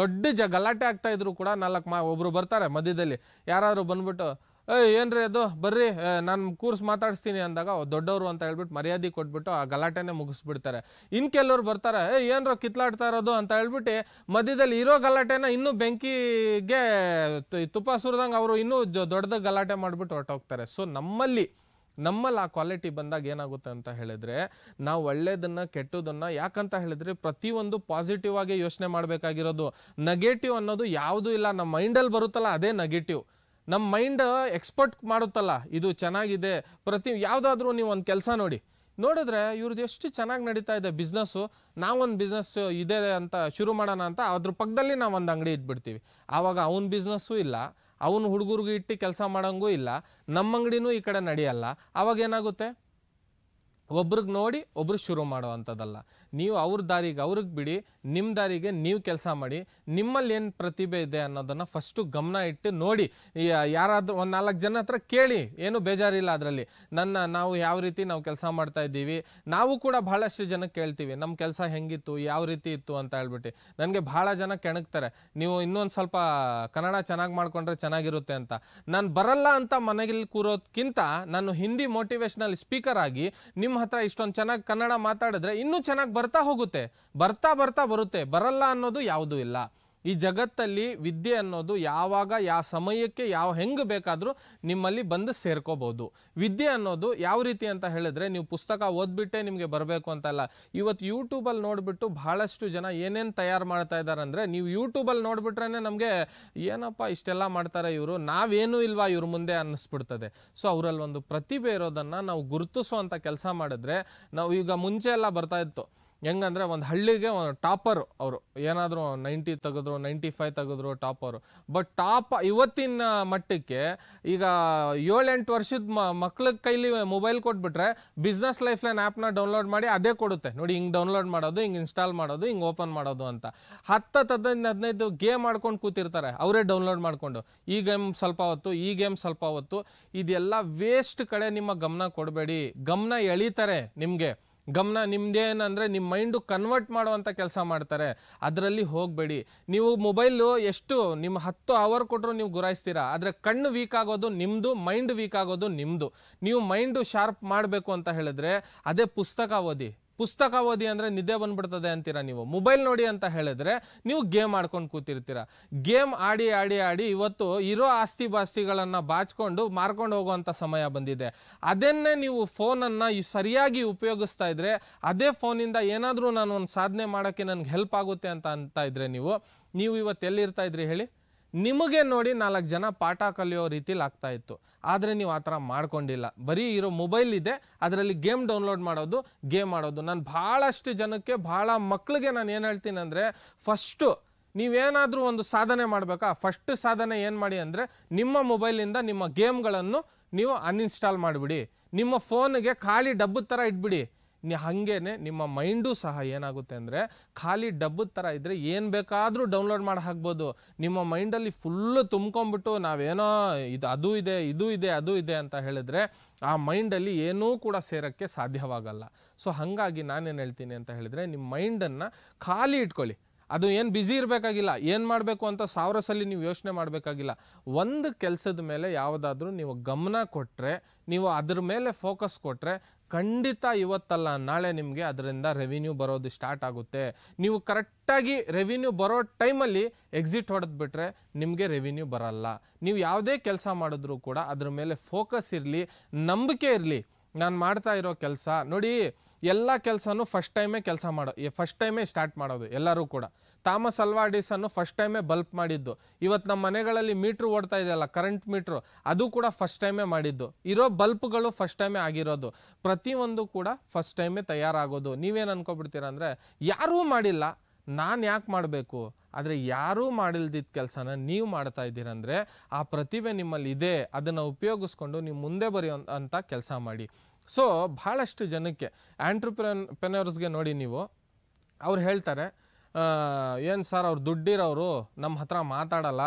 ದೊಡ್ಡ ಜ ಗಲಾಟೆ ಆಗ್ತಾ ಇದ್ರು ಕೂಡ ನಾಲ್ಕು ಮಾ ಒಬ್ಬರು ಬರ್ತಾರೆ ಮಧ್ಯದಲ್ಲಿ ಯಾರಾದರೂ ಬಂದ್ಬಿಟ್ಟು ಏನ್ರಿ ಅದು ಬರ್ರಿ ನಾನು ಕೂರ್ಸ್ ಮಾತಾಡಿಸ್ತೀನಿ ಅಂದಾಗ ದೊಡ್ಡವರು ಅಂತ ಹೇಳ್ಬಿಟ್ಟು ಮರ್ಯಾದೆ ಕೊಟ್ಬಿಟ್ಟು ಆ ಗಲಾಟೆನೇ ಮುಗಿಸ್ಬಿಡ್ತಾರೆ ಇನ್ನು ಕೆಲವ್ರು ಬರ್ತಾರೆ ಏ ಏನರೋ ಕಿತ್ಲಾಡ್ತಾ ಇರೋದು ಅಂತ ಹೇಳ್ಬಿಟ್ಟು ಮಧ್ಯದಲ್ಲಿ ಇರೋ ಗಲಾಟೆನ ಇನ್ನೂ ಬೆಂಕಿಗೆ ತುಪ್ಪ ಸುರಿದಂಗೆ ಅವರು ಇನ್ನೂ ದೊಡ್ಡದ ಗಲಾಟೆ ಮಾಡಿಬಿಟ್ಟು ಹೊರಟೋಗ್ತಾರೆ ಸೊ ನಮ್ಮಲ್ಲಿ ನಮ್ಮಲ್ಲಿ ಆ ಕ್ವಾಲಿಟಿ ಬಂದಾಗ ಏನಾಗುತ್ತೆ ಅಂತ ಹೇಳಿದ್ರೆ ನಾವು ಒಳ್ಳೇದನ್ನ ಕೆಟ್ಟದನ್ನ ಯಾಕಂತ ಹೇಳಿದ್ರೆ ಪ್ರತಿಯೊಂದು ಪಾಸಿಟಿವ್ ಆಗಿ ಯೋಚನೆ ಮಾಡಬೇಕಾಗಿರೋದು ನೆಗೆಟಿವ್ ಅನ್ನೋದು ಯಾವುದೂ ಇಲ್ಲ ನಮ್ಮ ಮೈಂಡಲ್ಲಿ ಬರುತ್ತಲ್ಲ ಅದೇ ನೆಗೆಟಿವ್ ನಮ್ಮ ಮೈಂಡ್ ಎಕ್ಸ್ಪರ್ಟ್ ಮಾಡುತ್ತಲ್ಲ ಇದು ಚೆನ್ನಾಗಿದೆ ಪ್ರತಿ ಯಾವುದಾದ್ರೂ ನೀವು ಒಂದು ಕೆಲಸ ನೋಡಿ ನೋಡಿದ್ರೆ ಇವ್ರದ್ದು ಎಷ್ಟು ಚೆನ್ನಾಗಿ ನಡೀತಾ ಇದೆ ಬಿಸ್ನೆಸ್ಸು ನಾವೊಂದು ಬಿಸ್ನೆಸ್ ಇದೆ ಅಂತ ಶುರು ಮಾಡೋಣ ಅಂತ ಅದ್ರ ಪಕ್ಕದಲ್ಲಿ ನಾವು ಒಂದು ಅಂಗಡಿ ಇಟ್ಬಿಡ್ತೀವಿ ಆವಾಗ ಅವನ ಬಿಸ್ನೆಸ್ಸು ಇಲ್ಲ ಅವನು ಹುಡುಗರಿಗೂ ಇಟ್ಟು ಕೆಲಸ ಮಾಡೋಂಗೂ ಇಲ್ಲ ನಮ್ಮ ಅಂಗಡಿನೂ ಈ ಕಡೆ ನಡೆಯಲ್ಲ ಆವಾಗ ಏನಾಗುತ್ತೆ ಒಬ್ರಿಗೆ ನೋಡಿ ಒಬ್ರಿಗೆ ಶುರು ಮಾಡೋ ಅಂಥದ್ದಲ್ಲ ನೀವು ಅವ್ರ ದಾರಿಗೆ ಅವ್ರಿಗೆ ಬಿಡಿ ನಿಮ್ಮ ದಾರಿಗೆ ನೀವು ಕೆಲಸ ಮಾಡಿ ನಿಮ್ಮಲ್ಲಿ ಏನು ಪ್ರತಿಭೆ ಇದೆ ಅನ್ನೋದನ್ನು ಫಸ್ಟು ಗಮನ ಇಟ್ಟು ನೋಡಿ ಯಾರಾದರೂ ಒಂದು ನಾಲ್ಕು ಜನ ಹತ್ರ ಕೇಳಿ ಏನು ಬೇಜಾರಿಲ್ಲ ಅದರಲ್ಲಿ ನನ್ನ ನಾವು ಯಾವ ರೀತಿ ನಾವು ಕೆಲಸ ಮಾಡ್ತಾ ಇದ್ದೀವಿ ನಾವು ಕೂಡ ಭಾಳಷ್ಟು ಜನ ಕೇಳ್ತೀವಿ ನಮ್ಮ ಕೆಲಸ ಹೆಂಗಿತ್ತು ಯಾವ ರೀತಿ ಇತ್ತು ಅಂತ ಹೇಳ್ಬಿಟ್ಟು ನನಗೆ ಭಾಳ ಜನ ಕೆಣಗ್ತಾರೆ ನೀವು ಇನ್ನೊಂದು ಸ್ವಲ್ಪ ಕನ್ನಡ ಚೆನ್ನಾಗಿ ಮಾಡಿಕೊಂಡ್ರೆ ಚೆನ್ನಾಗಿರುತ್ತೆ ಅಂತ ನಾನು ಬರಲ್ಲ ಅಂತ ಮನೆಗೆ ಕೂರೋದಕ್ಕಿಂತ ನಾನು ಹಿಂದಿ ಮೋಟಿವೇಶ್ನಲ್ ಸ್ಪೀಕರ್ ಆಗಿ ನಿಮ್ಮ ಹತ್ರ ಇಷ್ಟೊಂದು ಚೆನ್ನಾಗಿ ಕನ್ನಡ ಮಾತಾಡಿದ್ರೆ ಇನ್ನೂ ಚೆನ್ನಾಗಿ ಬರುತ್ತೆ ಬರ್ತಾ ಹೋಗುತ್ತೆ ಬರ್ತಾ ಬರ್ತಾ ಬರುತ್ತೆ ಬರಲ್ಲ ಅನ್ನೋದು ಯಾವುದೂ ಇಲ್ಲ ಈ ಜಗತ್ತಲ್ಲಿ ವಿದ್ಯೆ ಅನ್ನೋದು ಯಾವಾಗ ಯಾವ ಸಮಯಕ್ಕೆ ಯಾವ ಹೆಂಗೆ ಬೇಕಾದರೂ ನಿಮ್ಮಲ್ಲಿ ಬಂದು ಸೇರ್ಕೋಬೋದು ವಿದ್ಯೆ ಅನ್ನೋದು ಯಾವ ರೀತಿ ಅಂತ ಹೇಳಿದ್ರೆ ನೀವು ಪುಸ್ತಕ ಓದ್ಬಿಟ್ಟೆ ನಿಮಗೆ ಬರಬೇಕು ಅಂತಲ್ಲ ಇವತ್ತು ಯೂಟ್ಯೂಬಲ್ಲಿ ನೋಡಿಬಿಟ್ಟು ಬಹಳಷ್ಟು ಜನ ಏನೇನು ತಯಾರು ಮಾಡ್ತಾ ಇದ್ದಾರೆ ಅಂದರೆ ನೀವು ಯೂಟ್ಯೂಬಲ್ಲಿ ನೋಡಿಬಿಟ್ರೇ ನಮಗೆ ಏನಪ್ಪ ಇಷ್ಟೆಲ್ಲ ಮಾಡ್ತಾರೆ ಇವರು ನಾವೇನೂ ಇಲ್ವಾ ಇವ್ರ ಮುಂದೆ ಅನ್ನಿಸ್ಬಿಡ್ತದೆ ಸೊ ಅವರಲ್ಲಿ ಒಂದು ಪ್ರತಿಭೆ ಇರೋದನ್ನು ನಾವು ಗುರುತಿಸೋ ಕೆಲಸ ಮಾಡಿದ್ರೆ ನಾವು ಈಗ ಮುಂಚೆ ಎಲ್ಲ ಬರ್ತಾ ಇತ್ತು ಹೆಂಗಂದ್ರೆ ಒಂದು ಹಳ್ಳಿಗೆ ಒಂದು ಟಾಪರು ಅವರು ಏನಾದರೂ ನೈಂಟಿ ತೆಗೆದ್ರು ನೈಂಟಿ ಫೈವ್ ತೆಗೆದ್ರು ಟಾಪರು ಬಟ್ ಟಾಪ್ ಇವತ್ತಿನ ಮಟ್ಟಕ್ಕೆ ಈಗ ಏಳೆಂಟು ವರ್ಷದ ಮ ಮಕ್ಳ ಕೈಲಿ ಮೊಬೈಲ್ ಕೊಟ್ಬಿಟ್ರೆ ಬಿಸ್ನೆಸ್ ಲೈಫ್ ಲೈನ್ ಆ್ಯಪ್ನ ಡೌನ್ಲೋಡ್ ಮಾಡಿ ಅದೇ ಕೊಡುತ್ತೆ ನೋಡಿ ಹಿಂಗೆ ಡೌನ್ಲೋಡ್ ಮಾಡೋದು ಹಿಂಗೆ ಇನ್ಸ್ಟಾಲ್ ಮಾಡೋದು ಹಿಂಗೆ ಓಪನ್ ಮಾಡೋದು ಅಂತ ಹತ್ತು ಹದಿನೈದು ಹದಿನೈದು ಗೇಮ್ ಆಡ್ಕೊಂಡು ಕೂತಿರ್ತಾರೆ ಅವರೇ ಡೌನ್ಲೋಡ್ ಮಾಡಿಕೊಂಡು ಈ ಗೇಮ್ ಸ್ವಲ್ಪ ಹೊತ್ತು ಈ ಗೇಮ್ ಸ್ವಲ್ಪ ಹೊತ್ತು ಇದೆಲ್ಲ ವೇಸ್ಟ್ ಕಡೆ ನಿಮ್ಮ ಗಮನ ಕೊಡಬೇಡಿ ಗಮನ ಎಳೀತಾರೆ ನಿಮಗೆ ಗಮನ ನಿಮ್ಮದೇನಂದರೆ ನಿಮ್ಮ ಮೈಂಡು ಕನ್ವರ್ಟ್ ಮಾಡುವಂಥ ಕೆಲಸ ಮಾಡ್ತಾರೆ ಅದರಲ್ಲಿ ಹೋಗಬೇಡಿ ನೀವು ಮೊಬೈಲು ಎಷ್ಟು ನಿಮ್ಮ ಹತ್ತು ಅವರ್ ಕೊಟ್ಟರು ನೀವು ಗುರಾಯಿಸ್ತೀರಾ ಆದರೆ ಕಣ್ಣು ವೀಕ್ ಆಗೋದು ನಿಮ್ಮದು ಮೈಂಡ್ ವೀಕ್ ಆಗೋದು ನಿಮ್ಮದು ನೀವು ಮೈಂಡು ಶಾರ್ಪ್ ಮಾಡಬೇಕು ಅಂತ ಹೇಳಿದ್ರೆ ಅದೇ ಪುಸ್ತಕ ಓದಿ ಪುಸ್ತಕ ಓದಿ ಅಂದರೆ ನಿದ್ದೆ ಬಂದ್ಬಿಡ್ತದೆ ಅಂತೀರಾ ನೀವು ಮೊಬೈಲ್ ನೋಡಿ ಅಂತ ಹೇಳಿದ್ರೆ ನೀವು ಗೇಮ್ ಆಡ್ಕೊಂಡು ಕೂತಿರ್ತೀರ ಗೇಮ್ ಆಡಿ ಆಡಿ ಆಡಿ ಇವತ್ತು ಇರೋ ಆಸ್ತಿ ಬಾಸ್ತಿಗಳನ್ನ ಬಾಚ್ಕೊಂಡು ಮಾರ್ಕೊಂಡು ಹೋಗುವಂಥ ಸಮಯ ಬಂದಿದೆ ಅದನ್ನೇ ನೀವು ಫೋನನ್ನು ಸರಿಯಾಗಿ ಉಪಯೋಗಿಸ್ತಾ ಇದ್ರೆ ಅದೇ ಫೋನಿಂದ ಏನಾದರೂ ನಾನು ಒಂದು ಸಾಧನೆ ಮಾಡೋಕ್ಕೆ ನನಗೆ ಹೆಲ್ಪ್ ಆಗುತ್ತೆ ಅಂತ ಅಂತ ಇದ್ರೆ ನೀವು ನೀವು ಇವತ್ತು ಎಲ್ಲಿರ್ತಾ ಇದ್ರಿ ಹೇಳಿ ನಿಮಗೆ ನೋಡಿ ನಾಲ್ಕು ಜನ ಪಾಠ ಕಲಿಯೋ ರೀತಿಲಿ ಆಗ್ತಾ ಇತ್ತು ಆದರೆ ನೀವು ಆ ಥರ ಮಾಡ್ಕೊಂಡಿಲ್ಲ ಬರೀ ಇರೋ ಮೊಬೈಲ್ ಇದೆ ಅದರಲ್ಲಿ ಗೇಮ್ ಡೌನ್ಲೋಡ್ ಮಾಡೋದು ಗೇಮ್ ಆಡೋದು ನಾನು ಭಾಳಷ್ಟು ಜನಕ್ಕೆ ಭಾಳ ಮಕ್ಕಳಿಗೆ ನಾನು ಏನು ಹೇಳ್ತೀನಿ ಅಂದರೆ ಫಸ್ಟು ನೀವೇನಾದರೂ ಒಂದು ಸಾಧನೆ ಮಾಡಬೇಕಾ ಫಸ್ಟ್ ಸಾಧನೆ ಏನು ಮಾಡಿ ಅಂದರೆ ನಿಮ್ಮ ಮೊಬೈಲಿಂದ ನಿಮ್ಮ ಗೇಮ್ಗಳನ್ನು ನೀವು ಅನ್ಇನ್ಸ್ಟಾಲ್ ಮಾಡಿಬಿಡಿ ನಿಮ್ಮ ಫೋನ್ಗೆ ಖಾಲಿ ಡಬ್ಬು ಥರ ಇಟ್ಬಿಡಿ ಹಾಗೇ ನಿಮ್ಮ ಮೈಂಡು ಸಹ ಏನಾಗುತ್ತೆ ಅಂದರೆ ಖಾಲಿ ಡಬ್ಬದ ಥರ ಇದ್ದರೆ ಏನು ಬೇಕಾದರೂ ಡೌನ್ಲೋಡ್ ಮಾಡಿ ಹಾಕ್ಬೋದು ನಿಮ್ಮ ಮೈಂಡಲ್ಲಿ ಫುಲ್ಲು ತುಂಬ್ಕೊಂಬಿಟ್ಟು ನಾವೇನೋ ಇದು ಅದು ಇದೆ ಇದು ಇದೆ ಅದು ಇದೆ ಅಂತ ಹೇಳಿದ್ರೆ ಆ ಮೈಂಡಲ್ಲಿ ಏನೂ ಕೂಡ ಸೇರೋಕ್ಕೆ ಸಾಧ್ಯವಾಗಲ್ಲ ಸೊ ಹಾಗಾಗಿ ನಾನೇನು ಹೇಳ್ತೀನಿ ಅಂತ ಹೇಳಿದರೆ ನಿಮ್ಮ ಮೈಂಡನ್ನು ಖಾಲಿ ಇಟ್ಕೊಳ್ಳಿ ಅದು ಏನು ಬ್ಯುಸಿ ಇರಬೇಕಾಗಿಲ್ಲ ಏನು ಮಾಡಬೇಕು ಅಂತ ಸಾವಿರ ಸಲ ನೀವು ಯೋಚನೆ ಮಾಡಬೇಕಾಗಿಲ್ಲ ಒಂದು ಕೆಲಸದ ಮೇಲೆ ಯಾವುದಾದ್ರೂ ನೀವು ಗಮನ ಕೊಟ್ಟರೆ ನೀವು ಅದ್ರ ಮೇಲೆ ಫೋಕಸ್ ಕೊಟ್ಟರೆ ಖಂಡಿತ ಇವತ್ತಲ್ಲ ನಾಳೆ ನಿಮಗೆ ಅದರಿಂದ ರೆವಿನ್ಯೂ ಬರೋದು ಸ್ಟಾರ್ಟ್ ಆಗುತ್ತೆ ನೀವು ಕರೆಕ್ಟಾಗಿ ರೆವಿನ್ಯೂ ಬರೋ ಟೈಮಲ್ಲಿ ಎಕ್ಸಿಟ್ ಬಿಟ್ಟರೆ ನಿಮಗೆ ರೆವಿನ್ಯೂ ಬರಲ್ಲ ನೀವು ಯಾವುದೇ ಕೆಲಸ ಮಾಡಿದ್ರೂ ಕೂಡ ಅದ್ರ ಮೇಲೆ ಫೋಕಸ್ ಇರಲಿ ನಂಬಿಕೆ ಇರಲಿ ನಾನು ಮಾಡ್ತಾ ಇರೋ ಕೆಲಸ ನೋಡಿ ಎಲ್ಲ ಕೆಲಸನೂ ಫಸ್ಟ್ ಟೈಮೇ ಕೆಲಸ ಮಾಡೋ ಫಸ್ಟ್ ಟೈಮೇ ಸ್ಟಾರ್ಟ್ ಮಾಡೋದು ಎಲ್ಲರೂ ಕೂಡ ತಾಮಸ್ ಅಲ್ವಾಡಿಸನ್ನು ಫಸ್ಟ್ ಟೈಮೇ ಬಲ್ಪ್ ಮಾಡಿದ್ದು ಇವತ್ತು ನಮ್ಮ ಮನೆಗಳಲ್ಲಿ ಮೀಟ್ರ್ ಓಡ್ತಾ ಇದೆಯಲ್ಲ ಕರೆಂಟ್ ಮೀಟ್ರು ಅದು ಕೂಡ ಫಸ್ಟ್ ಟೈಮೇ ಮಾಡಿದ್ದು ಇರೋ ಬಲ್ಪ್ಗಳು ಫಸ್ಟ್ ಟೈಮೇ ಆಗಿರೋದು ಪ್ರತಿಯೊಂದು ಕೂಡ ಫಸ್ಟ್ ಟೈಮೇ ತಯಾರಾಗೋದು ನೀವೇನು ಅನ್ಕೊಬಿಡ್ತೀರ ಅಂದರೆ ಯಾರೂ ಮಾಡಿಲ್ಲ ನಾನು ಯಾಕೆ ಮಾಡಬೇಕು ಆದರೆ ಯಾರೂ ಮಾಡಿಲ್ದಿದ್ದ ಕೆಲಸನ ನೀವು ಮಾಡ್ತಾ ಇದ್ದೀರಂದರೆ ಆ ಪ್ರತಿಭೆ ನಿಮ್ಮಲ್ಲಿ ಇದೆ ಅದನ್ನು ಉಪಯೋಗಿಸ್ಕೊಂಡು ನೀವು ಮುಂದೆ ಬರೆಯೋ ಅಂತ ಕೆಲಸ ಮಾಡಿ ಸೊ ಭಾಳಷ್ಟು ಜನಕ್ಕೆ ಪೆನರ್ಸ್ಗೆ ನೋಡಿ ನೀವು ಅವ್ರು ಹೇಳ್ತಾರೆ ಏನು ಸರ್ ಅವ್ರು ದುಡ್ಡಿರೋರು ನಮ್ಮ ಹತ್ರ ಮಾತಾಡಲ್ಲ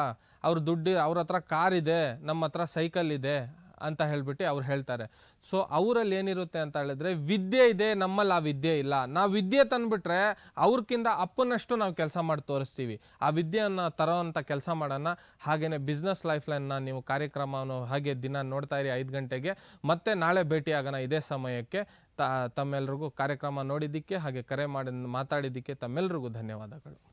ಅವ್ರ ದುಡ್ಡಿ ಅವ್ರ ಹತ್ರ ಕಾರ್ ಇದೆ ನಮ್ಮ ಹತ್ರ ಸೈಕಲ್ ಇದೆ ಅಂತ ಹೇಳ್ಬಿಟ್ಟು ಅವ್ರು ಹೇಳ್ತಾರೆ ಸೊ ಅವರಲ್ಲಿ ಏನಿರುತ್ತೆ ಅಂತ ಹೇಳಿದ್ರೆ ವಿದ್ಯೆ ಇದೆ ನಮ್ಮಲ್ಲಿ ಆ ವಿದ್ಯೆ ಇಲ್ಲ ನಾವು ವಿದ್ಯೆ ತಂದುಬಿಟ್ರೆ ಅವ್ರಕ್ಕಿಂತ ಅಪ್ಪನಷ್ಟು ನಾವು ಕೆಲಸ ಮಾಡಿ ತೋರಿಸ್ತೀವಿ ಆ ವಿದ್ಯೆಯನ್ನು ತರೋವಂಥ ಕೆಲಸ ಮಾಡೋಣ ಹಾಗೆಯೇ ಬಿಸ್ನೆಸ್ ಲೈಫ್ ಲೈನ್ನ ನೀವು ಕಾರ್ಯಕ್ರಮವನ್ನು ಹಾಗೆ ದಿನ ನೋಡ್ತಾ ಇರಿ ಐದು ಗಂಟೆಗೆ ಮತ್ತೆ ನಾಳೆ ಭೇಟಿ ಇದೇ ಸಮಯಕ್ಕೆ ತಮ್ಮೆಲ್ಲರಿಗೂ ತಮ್ಮೆಲ್ರಿಗೂ ಕಾರ್ಯಕ್ರಮ ನೋಡಿದ್ದಕ್ಕೆ ಹಾಗೆ ಕರೆ ಮಾಡಿ ಮಾತಾಡಿದ್ದಕ್ಕೆ ತಮ್ಮೆಲ್ಲರಿಗೂ ಧನ್ಯವಾದಗಳು